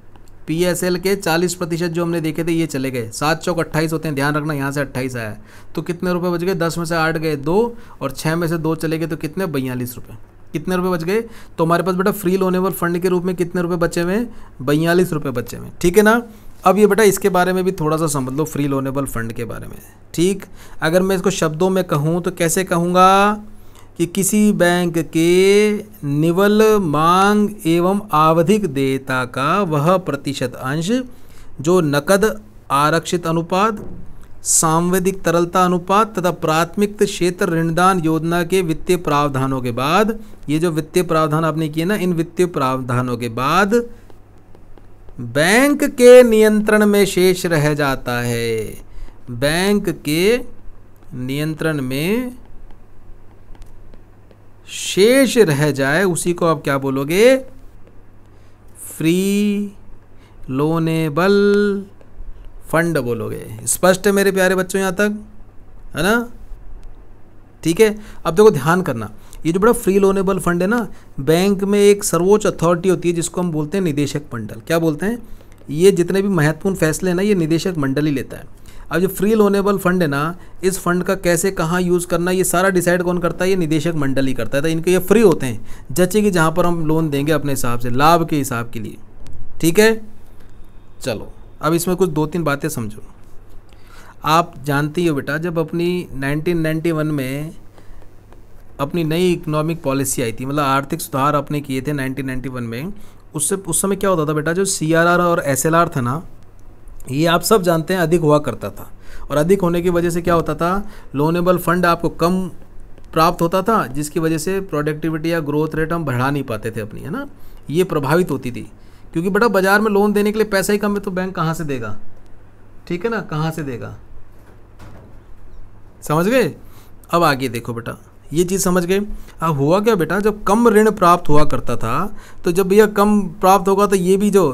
एल के 40 प्रतिशत जो हमने देखे थे ये चले गए सात चौक अट्ठाईस होते हैं ध्यान रखना यहाँ से अट्ठाईस आया तो कितने रुपए बच गए दस में से आठ गए दो और छः में से दो चले गए तो कितने बयालीस रुपये कितने रुपए बच गए तो हमारे पास बेटा फ्री लोनेबल फंड के रूप में कितने रुपए बचे हुए बयालीस रुपये बचे हुए ठीक है ना अब ये बेटा इसके बारे में भी थोड़ा सा समझ लो फ्री लोनेबल फंड के बारे में ठीक अगर मैं इसको शब्दों में कहूँ तो कैसे कहूँगा कि किसी बैंक के निवल मांग एवं आवधिक देयता का वह प्रतिशत अंश जो नकद आरक्षित अनुपात सांवेदिक तरलता अनुपात तथा प्राथमिक क्षेत्र ऋणदान योजना के वित्तीय प्रावधानों के बाद ये जो वित्तीय प्रावधान आपने किए ना इन वित्तीय प्रावधानों के बाद बैंक के नियंत्रण में शेष रह जाता है बैंक के नियंत्रण में शेष रह जाए उसी को आप क्या बोलोगे फ्री लोनेबल फंड बोलोगे स्पष्ट है मेरे प्यारे बच्चों यहाँ तक है ना ठीक है अब देखो ध्यान करना ये जो बड़ा फ्री लोनेबल फंड है ना बैंक में एक सर्वोच्च अथॉरिटी होती है जिसको हम बोलते हैं निदेशक मंडल क्या बोलते हैं ये जितने भी महत्वपूर्ण फैसले हैं ना ये निदेशक मंडल ही लेता है अब जो फ्री लोनेबल फंड है ना इस फंड का कैसे कहाँ यूज़ करना ये सारा डिसाइड कौन करता है ये निदेशक मंडल ही करता है तो इनके ये फ्री होते हैं जचे कि जहाँ पर हम लोन देंगे अपने हिसाब से लाभ के हिसाब के लिए ठीक है चलो अब इसमें कुछ दो तीन बातें समझो आप जानती हो बेटा जब अपनी 1991 में अपनी नई इकोनॉमिक पॉलिसी आई थी मतलब आर्थिक सुधार आपने किए थे 1991 में उससे उस समय क्या होता था बेटा जो सी और एस था ना ये आप सब जानते हैं अधिक हुआ करता था और अधिक होने की वजह से क्या होता था लोनेबल फंड आपको कम प्राप्त होता था जिसकी वजह से प्रोडक्टिविटी या ग्रोथ रेट हम बढ़ा नहीं पाते थे अपनी है ना ये प्रभावित होती थी क्योंकि बेटा बाज़ार में लोन देने के लिए पैसा ही कम है तो बैंक कहाँ से देगा ठीक है ना कहाँ से देगा समझ गए अब आगे देखो बेटा ये चीज़ समझ गए अब हुआ क्या बेटा जब कम ऋण प्राप्त हुआ करता था तो जब यह कम प्राप्त होगा तो ये भी जो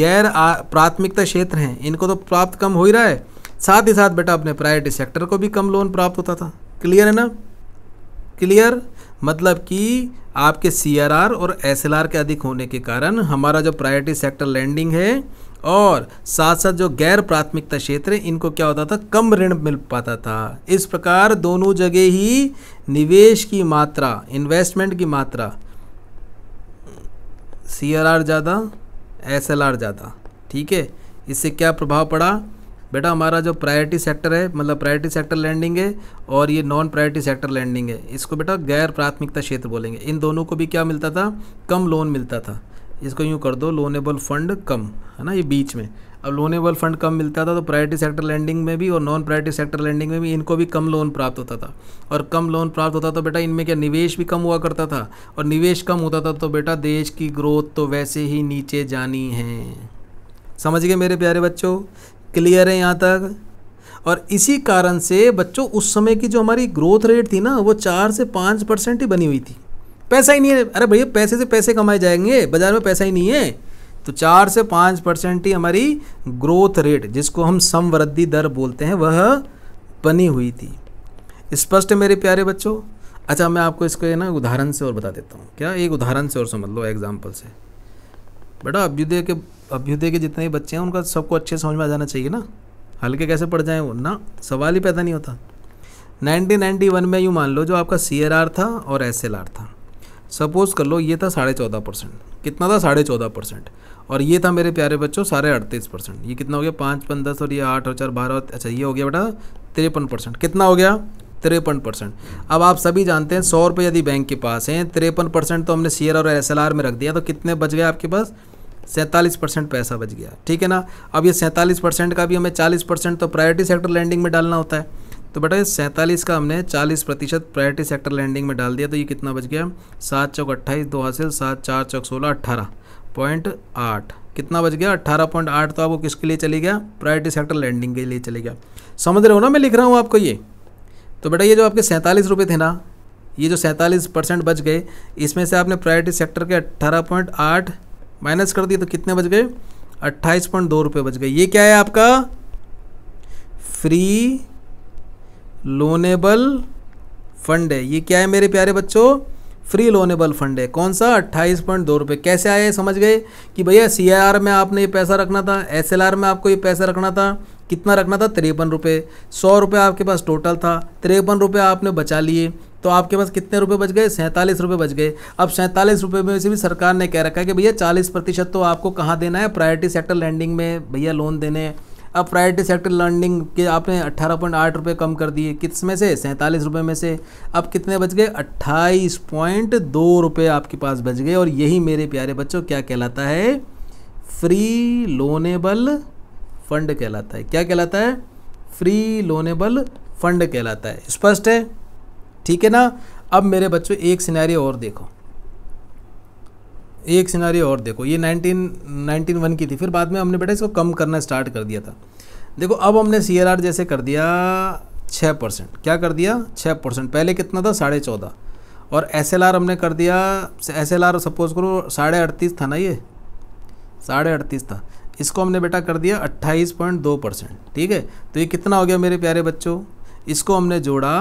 गैर प्राथमिकता क्षेत्र हैं इनको तो प्राप्त कम हो ही रहा है साथ ही साथ बेटा अपने प्राइवेट सेक्टर को भी कम लोन प्राप्त होता था क्लियर है ना क्लियर मतलब कि आपके सी और एस के अधिक होने के कारण हमारा जो प्रायोरिटी सेक्टर लैंडिंग है और साथ साथ जो गैर प्राथमिकता क्षेत्र है इनको क्या होता था कम ऋण मिल पाता था इस प्रकार दोनों जगह ही निवेश की मात्रा इन्वेस्टमेंट की मात्रा सी एल आर ज़्यादा एस एल आर ज़्यादा ठीक है इससे क्या प्रभाव पड़ा बेटा हमारा जो प्रायोरिटी सेक्टर है मतलब प्रायोरिटी सेक्टर लैंडिंग है और ये नॉन प्रायोरिटी सेक्टर लैंडिंग है इसको बेटा गैर प्राथमिकता क्षेत्र बोलेंगे इन दोनों को भी क्या मिलता था कम लोन मिलता था इसको यूँ कर दो लोनेबल फंड कम है ना ये बीच में अब लोनेबल फंड कम मिलता था तो प्रायोरिटी सेक्टर लैंडिंग में भी और नॉन प्रायोरिटी सेक्टर लैंडिंग में भी इनको भी कम लोन प्राप्त होता था और कम लोन प्राप्त होता तो बेटा इनमें क्या निवेश भी कम हुआ करता था और निवेश कम होता था तो बेटा देश की ग्रोथ तो वैसे ही नीचे जानी है समझ गए मेरे प्यारे बच्चों क्लियर है यहाँ तक और इसी कारण से बच्चों उस समय की जो हमारी ग्रोथ रेट थी ना वो चार से पाँच परसेंट ही बनी हुई थी पैसा ही नहीं है अरे भैया पैसे से पैसे कमाए जाएंगे बाज़ार में पैसा ही नहीं है तो चार से पाँच परसेंट ही हमारी ग्रोथ रेट जिसको हम समवृद्धि दर बोलते हैं वह बनी हुई थी स्पष्ट है मेरे प्यारे बच्चों अच्छा मैं आपको इसको ना उदाहरण से और बता देता हूँ क्या एक उदाहरण से और समझ लो एग्जाम्पल से बेटा अभ्युदय के अभ्युदय के जितने बच्चे हैं उनका सबको अच्छे समझ में आ जाना चाहिए ना हल्के कैसे पड़ जाएँ वो ना सवाल ही पैदा नहीं होता 1991 में यूँ मान लो जो आपका सी था और एस था सपोज़ कर लो ये था साढ़े चौदह परसेंट कितना था साढ़े चौदह परसेंट और ये था मेरे प्यारे बच्चों साढ़े अड़तीस परसेंट ये कितना हो गया पाँच पन दस और ये आठ और चार बारह अच्छा ये हो गया बेटा तिरपन परसेंट कितना हो गया तिरपन परसेंट अब आप सभी जानते हैं सौ रुपये यदि बैंक के पास हैं तिरपन परसेंट तो हमने सी और एस में रख दिया तो कितने बच गए आपके पास सैंतालीस परसेंट पैसा बच गया ठीक है ना अब ये सैंतालीस परसेंट का भी हमें चालीस परसेंट तो प्रायोरिटी सेक्टर लैंडिंग में डालना होता है तो बेटा ये सैंतालीस का हमने चालीस प्रतिशत प्रायोरिटी सेक्टर लैंडिंग में डाल दिया तो ये कितना बच गया सात चौक अट्ठाईस दो हासिल सात चार चौक सोलह अट्ठारह पॉइंट आठ कितना बच गया अट्ठारह पॉइंट आठ तो आपको किसके लिए चली गया प्रायोरिटी सेक्टर लैंडिंग के लिए चले गया समझ रहे हो ना मैं लिख रहा हूँ आपको ये तो बेटा ये जो आपके सैंतालीस रुपये थे ना ये जो सैंतालीस परसेंट बच गए इसमें से आपने प्रायोरिटी सेक्टर के अट्ठारह पॉइंट आठ माइनस कर दिए तो कितने बच गए अट्ठाईस पॉइंट दो रुपये बच गए ये क्या है आपका फ्री लोनेबल फंड है ये क्या है मेरे प्यारे बच्चों फ्री लोनेबल फंड है कौन सा अट्ठाईस पॉइंट दो रुपये कैसे आए समझ गए कि भैया सी में आपने ये पैसा रखना था एस में आपको ये पैसा रखना था कितना रखना था तिरपन रुपये सौ रुपये आपके पास टोटल था तिरपन रुपये आपने बचा लिए तो आपके पास कितने रुपए बच गए सैंतालीस रुपये बच गए अब सैंतालीस रुपये में से भी सरकार ने कह रखा है कि भैया चालीस प्रतिशत तो आपको कहाँ देना है प्रायोरिटी सेक्टर लैंडिंग में भैया लोन देने अब प्रायोरिटी सेक्टर लर्निंग के आपने अट्ठारह पॉइंट आठ रुपये कम कर दिए किस में से सैंतालीस रुपये में से अब कितने बच गए अट्ठाईस पॉइंट दो रुपये आपके पास बच गए और यही मेरे प्यारे बच्चों क्या कहलाता है फ्री लोनेबल फंड कहलाता है क्या कहलाता है फ्री लोनेबल फंड कहलाता है स्पष्ट है ठीक है ना अब मेरे बच्चों एक सिनारी और देखो एक सिनारी और देखो ये नाइनटीन नाइनटीन वन की थी फिर बाद में हमने बेटा इसको कम करना स्टार्ट कर दिया था देखो अब हमने सी आर आर जैसे कर दिया छः परसेंट क्या कर दिया छः परसेंट पहले कितना था साढ़े चौदह और एस एल आर हमने कर दिया एस एल आर सपोज करो साढ़े अड़तीस था ना ये साढ़े अड़तीस था इसको हमने बेटा कर दिया अट्ठाईस पॉइंट दो परसेंट ठीक है तो ये कितना हो गया मेरे प्यारे बच्चों इसको हमने जोड़ा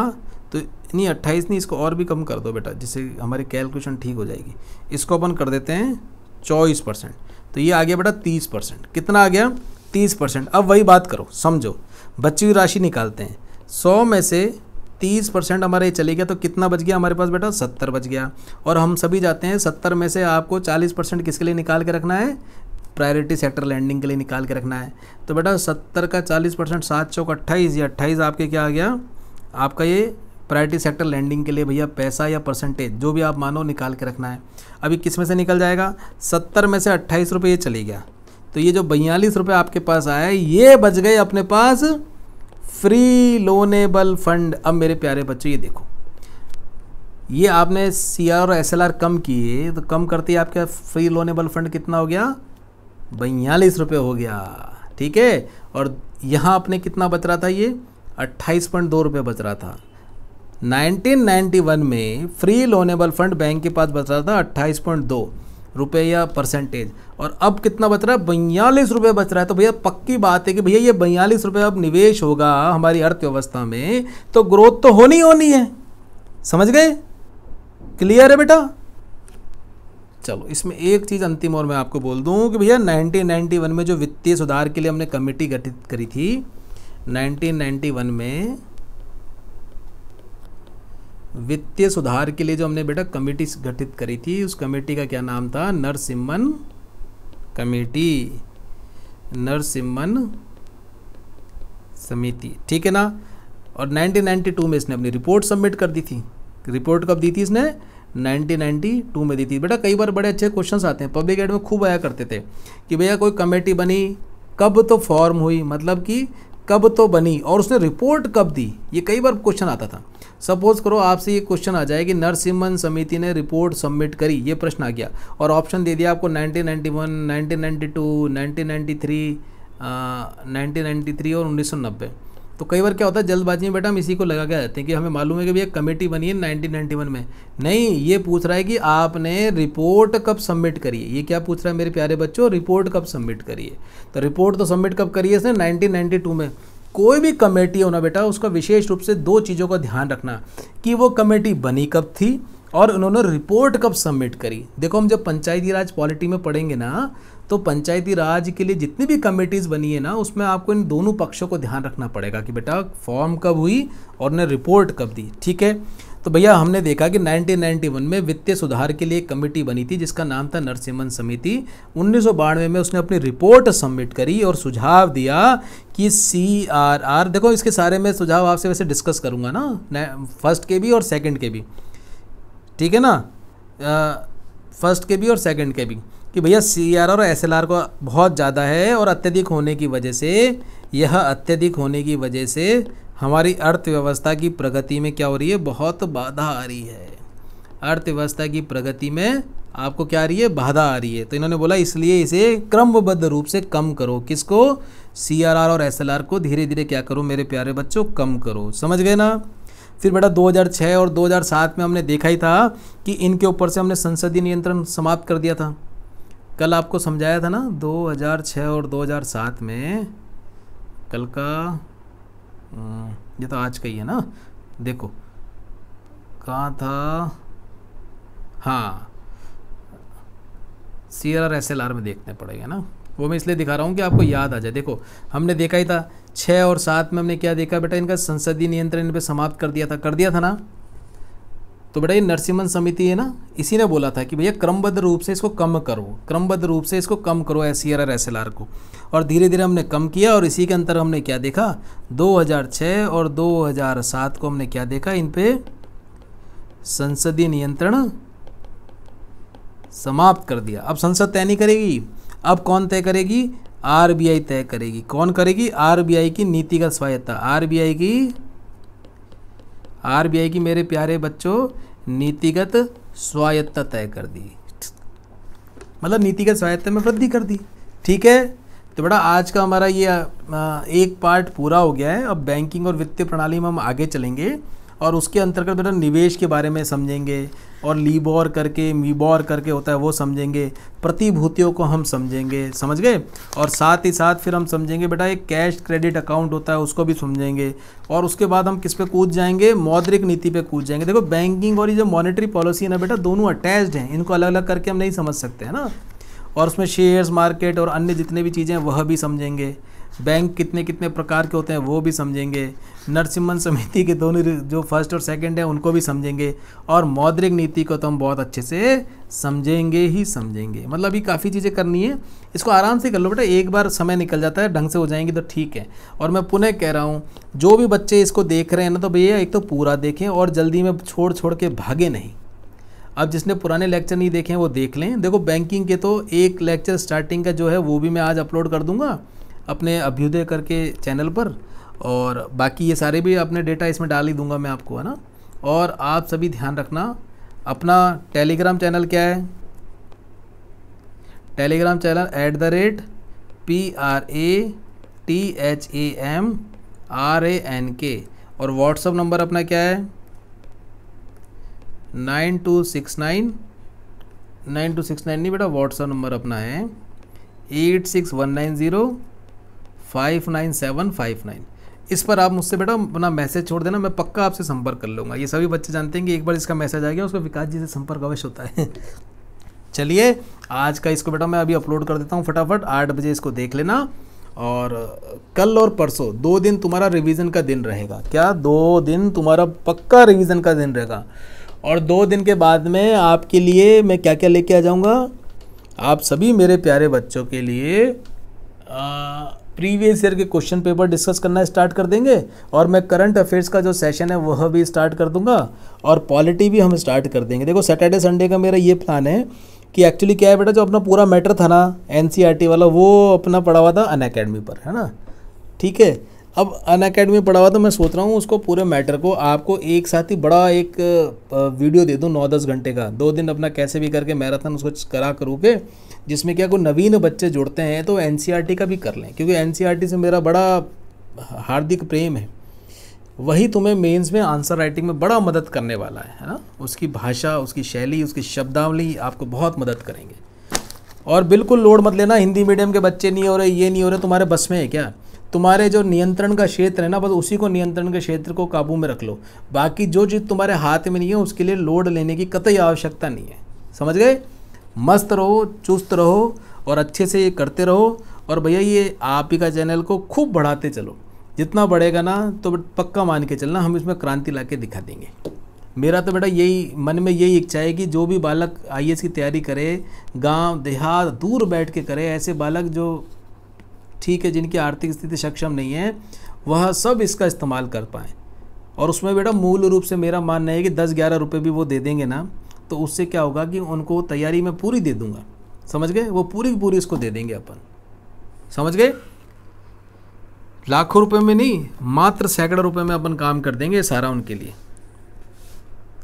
नहीं अट्ठाईस नहीं इसको और भी कम कर दो बेटा जिससे हमारी कैलकुलेशन ठीक हो जाएगी इसको अपन कर देते हैं चौबीस परसेंट तो ये आ गया बेटा तीस परसेंट कितना आ गया तीस परसेंट अब वही बात करो समझो बच्ची हुई राशि निकालते हैं सौ में से तीस परसेंट हमारे चले गया तो कितना बच गया हमारे पास बेटा सत्तर बच गया और हम सभी जाते हैं सत्तर में से आपको चालीस परसेंट किसके लिए निकाल के रखना है प्रायोरिटी सेक्टर लैंडिंग के लिए निकाल के रखना है तो बेटा सत्तर का चालीस परसेंट सात चौक अट्ठाईस या अट्ठाईस आपके क्या आ गया आपका ये प्रायोरिटी सेक्टर लैंडिंग के लिए भैया पैसा या परसेंटेज जो भी आप मानो निकाल के रखना है अभी किस में से निकल जाएगा सत्तर में से अट्ठाईस रुपये ये चले गया तो ये जो बयालीस रुपये आपके पास आया ये बच गए अपने पास फ्री लोनेबल फंड अब मेरे प्यारे बच्चों ये देखो ये आपने सी और एस कम किए तो कम करते ही आपके फ्री लोनेबल फंड कितना हो गया बयालीस रुपये हो गया ठीक है और यहाँ आपने कितना बच रहा था ये अट्ठाईस पॉइंट दो रुपये बच रहा था 1991 में फ्री लोनेबल फंड बैंक के पास बचा था 28.2 पॉइंट दो रुपये या परसेंटेज और अब कितना बच रहा है बयालीस रुपये बच रहा है तो भैया पक्की बात है कि भैया ये बयालीस रुपये अब निवेश होगा हमारी अर्थव्यवस्था में तो ग्रोथ तो होनी होनी है समझ गए क्लियर है बेटा चलो इसमें एक चीज़ अंतिम और मैं आपको बोल दूं कि भैया 1991 में जो वित्तीय सुधार के लिए हमने कमेटी गठित करी थी 1991 में वित्तीय सुधार के लिए जो हमने बेटा कमेटी गठित करी थी उस कमेटी का क्या नाम था नरसिम्हन कमेटी नरसिम्हन समिति ठीक है ना और 1992 में इसने अपनी रिपोर्ट सबमिट कर दी थी रिपोर्ट कब दी थी इसने 1992 में दी थी बेटा कई बार बड़े अच्छे क्वेश्चन आते हैं पब्लिक एड में खूब आया करते थे कि भैया कोई कमेटी बनी कब तो फॉर्म हुई मतलब कि कब तो बनी और उसने रिपोर्ट कब दी ये कई बार क्वेश्चन आता था सपोज करो आपसे ये क्वेश्चन आ जाए कि नरसिम्हन समिति ने रिपोर्ट सबमिट करी ये प्रश्न आ गया और ऑप्शन दे दिया आपको 1991, 1992, 1993, 1993 और उन्नीस तो कई बार क्या होता है जल्दबाजी में बेटा हम इसी को लगा के जाते हैं कि हमें मालूम है कि भैया कमेटी बनी है नाइनटीन में नहीं ये पूछ रहा है कि आपने रिपोर्ट कब सबमिट करी है ये क्या पूछ रहा है मेरे प्यारे बच्चों रिपोर्ट कब सबमिट करिए तो रिपोर्ट तो सबमिट कब करिए इसने नाइनटीन में कोई भी कमेटी होना बेटा उसका विशेष रूप से दो चीज़ों का ध्यान रखना कि वो कमेटी बनी कब थी और उन्होंने रिपोर्ट कब सबमिट करी देखो हम जब पंचायती राज पॉलिटी में पढ़ेंगे ना तो पंचायती राज के लिए जितनी भी कमेटीज़ बनी है ना उसमें आपको इन दोनों पक्षों को ध्यान रखना पड़ेगा कि बेटा फॉर्म कब हुई और उन्हें रिपोर्ट कब दी ठीक है तो भैया हमने देखा कि 1991 में वित्तीय सुधार के लिए एक कमेटी बनी थी जिसका नाम था नरसिम्हन समिति उन्नीस में उसने अपनी रिपोर्ट सबमिट करी और सुझाव दिया कि सी आर आर देखो इसके सारे में सुझाव आपसे वैसे डिस्कस करूँगा ना फर्स्ट के भी और सेकेंड के भी ठीक है ना फर्स्ट के भी और सेकेंड के भी कि भैया सी आर और एस एल आर को बहुत ज़्यादा है और अत्यधिक होने की वजह से यह अत्यधिक होने की वजह से हमारी अर्थव्यवस्था की प्रगति में क्या हो रही है बहुत बाधा आ रही है अर्थव्यवस्था की प्रगति में आपको क्या आ रही है बाधा आ रही है तो इन्होंने बोला इसलिए इसे क्रमबद्ध रूप से कम करो किसको सी और एस को धीरे धीरे क्या करो मेरे प्यारे बच्चों कम करो समझ गए ना फिर बेटा 2006 और 2007 में हमने देखा ही था कि इनके ऊपर से हमने संसदीय नियंत्रण समाप्त कर दिया था कल आपको समझाया था ना 2006 और 2007 में कल का हम्म, ये तो आज का ही है ना देखो कहा था हाँ C R S L R में देखने पड़ेगा ना वो मैं इसलिए दिखा रहा हूँ कि आपको याद आ जाए देखो हमने देखा ही था छः और सात में हमने क्या देखा बेटा इनका संसदीय नियंत्रण इन पर समाप्त कर दिया था कर दिया था ना तो बेटा ये नरसिम्हन समिति है ना इसी ने बोला था कि भैया क्रमबद्ध रूप से इसको कम करो क्रमबद्ध रूप से इसको कम करो S R S L R को और धीरे धीरे हमने कम किया और इसी के अंतर हमने क्या देखा 2006 और 2007 को हमने क्या देखा इन पे संसदीय नियंत्रण समाप्त कर दिया अब संसद तय नहीं करेगी अब कौन तय करेगी आर तय करेगी कौन करेगी आर की नीतिगत स्वायत्ता आर की आरबीआई की मेरे प्यारे बच्चों नीतिगत स्वायत्तता तय कर दी मतलब नीतिगत स्वायत्ता में वृद्धि कर दी ठीक है तो बेटा आज का हमारा ये एक पार्ट पूरा हो गया है अब बैंकिंग और वित्तीय प्रणाली में हम आगे चलेंगे और उसके अंतर्गत बेटा निवेश के बारे में समझेंगे और लीबोर करके मीबोर करके होता है वो समझेंगे प्रतिभूतियों को हम समझेंगे समझ गए और साथ ही साथ फिर हम समझेंगे बेटा एक कैश क्रेडिट अकाउंट होता है उसको भी समझेंगे और उसके बाद हम किस पे कूद जाएंगे मौद्रिक नीति पे कूद जाएंगे देखो बैंकिंग और ये जो मॉनेटरी पॉलिसी है ना बेटा दोनों अटैच्ड हैं इनको अलग अलग करके हम नहीं समझ सकते हैं ना और उसमें शेयर्स मार्केट और अन्य जितने भी चीज़ें वह भी समझेंगे बैंक कितने कितने प्रकार के होते हैं वो भी समझेंगे नरसिम्हन समिति के दोनों जो फर्स्ट और सेकंड है उनको भी समझेंगे और मौद्रिक नीति को तो हम बहुत अच्छे से समझेंगे ही समझेंगे मतलब अभी काफ़ी चीज़ें करनी है इसको आराम से कर लो बेटा एक बार समय निकल जाता है ढंग से हो जाएंगे तो ठीक है और मैं पुनः कह रहा हूँ जो भी बच्चे इसको देख रहे हैं ना तो भैया एक तो पूरा देखें और जल्दी में छोड़ छोड़ के भागे नहीं अब जिसने पुराने लेक्चर नहीं देखे हैं वो देख लें देखो बैंकिंग के तो एक लेक्चर स्टार्टिंग का जो है वो भी मैं आज अपलोड कर दूंगा अपने अभ्युदय करके चैनल पर और बाकी ये सारे भी अपने डेटा इसमें डाल ही दूंगा मैं आपको है ना और आप सभी ध्यान रखना अपना टेलीग्राम चैनल क्या है Telegram channel at the rate P R A T H A M R A N K और व्हाट्सअप नंबर अपना क्या है nine two six nine nine two six nine नहीं बेटा व्हाट्सअप नंबर अपना है eight six one nine zero five nine seven five nine इस पर आप मुझसे बेटा अपना मैसेज छोड़ देना मैं पक्का आपसे संपर्क कर लूँगा ये सभी बच्चे जानते हैं कि एक बार इसका मैसेज आ गया उसका विकास जी से संपर्क अवश्य होता है चलिए आज का इसको बेटा मैं अभी अपलोड कर देता हूँ फटाफट आठ बजे इसको देख लेना और कल और परसों दो दिन तुम्हारा रिवीजन का दिन रहेगा क्या दो दिन तुम्हारा पक्का रिवीजन का दिन रहेगा और दो दिन के बाद में आपके लिए मैं क्या क्या लेके आ जाऊँगा आप सभी मेरे प्यारे बच्चों के लिए आ, प्रीवियस ईयर के क्वेश्चन पेपर डिस्कस करना स्टार्ट कर देंगे और मैं करंट अफेयर्स का जो सेशन है वह भी स्टार्ट कर दूंगा और पॉलिटी भी हम स्टार्ट कर देंगे देखो सैटरडे संडे का मेरा ये प्लान है कि एक्चुअली क्या है बेटा जो अपना पूरा मैटर था ना एन e वाला वो अपना पढ़ा हुआ था अन पर है ना ठीक है अब अन अकेडमी पढ़ा हुआ तो मैं सोच रहा हूँ उसको पूरे मैटर को आपको एक साथ ही बड़ा एक वीडियो दे दूँ नौ दस घंटे का दो दिन अपना कैसे भी करके मैराथन उसको करा करूँ के जिसमें क्या कोई नवीन बच्चे जुड़ते हैं तो एन e का भी कर लें क्योंकि एन e से मेरा बड़ा हार्दिक प्रेम है वही तुम्हें मेंस में आंसर राइटिंग में बड़ा मदद करने वाला है है ना उसकी भाषा उसकी शैली उसकी शब्दावली आपको बहुत मदद करेंगे और बिल्कुल लोड मत लेना हिंदी मीडियम के बच्चे नहीं हो रहे ये नहीं हो रहे तुम्हारे बस में है क्या तुम्हारे जो नियंत्रण का क्षेत्र है ना बस उसी को नियंत्रण के क्षेत्र को काबू में रख लो बाकी जो चीज़ तुम्हारे हाथ में नहीं है उसके लिए लोड लेने की कतई आवश्यकता नहीं है समझ गए मस्त रहो चुस्त रहो और अच्छे से ये करते रहो और भैया ये आप ही का चैनल को खूब बढ़ाते चलो जितना बढ़ेगा ना तो पक्का मान के चलना हम इसमें क्रांति ला के दिखा देंगे मेरा तो बेटा यही मन में यही इच्छा है कि जो भी बालक आई की तैयारी करे गांव देहात दूर बैठ के करे ऐसे बालक जो ठीक है जिनकी आर्थिक स्थिति सक्षम नहीं है वह सब इसका इस्तेमाल कर पाएँ और उसमें बेटा मूल रूप से मेरा मानना है कि दस ग्यारह रुपये भी वो दे देंगे ना तो उससे क्या होगा कि उनको तैयारी मैं पूरी दे दूंगा समझ गए वो पूरी की पूरी उसको दे देंगे अपन समझ गए लाखों रुपए में नहीं मात्र सैकड़ों रुपए में अपन काम कर देंगे सारा उनके लिए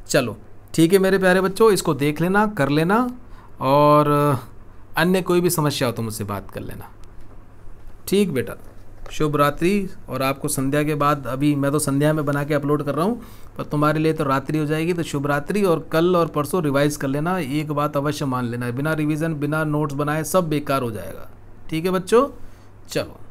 चलो ठीक है मेरे प्यारे बच्चों इसको देख लेना कर लेना और अन्य कोई भी समस्या हो तो मुझसे बात कर लेना ठीक बेटा शुभ रात्रि और आपको संध्या के बाद अभी मैं तो संध्या में बना के अपलोड कर रहा हूँ पर तुम्हारे लिए तो रात्रि हो जाएगी तो शुभ रात्रि और कल और परसों रिवाइज़ कर लेना एक बात अवश्य मान लेना बिना रिविज़न बिना नोट्स बनाए सब बेकार हो जाएगा ठीक है बच्चों चलो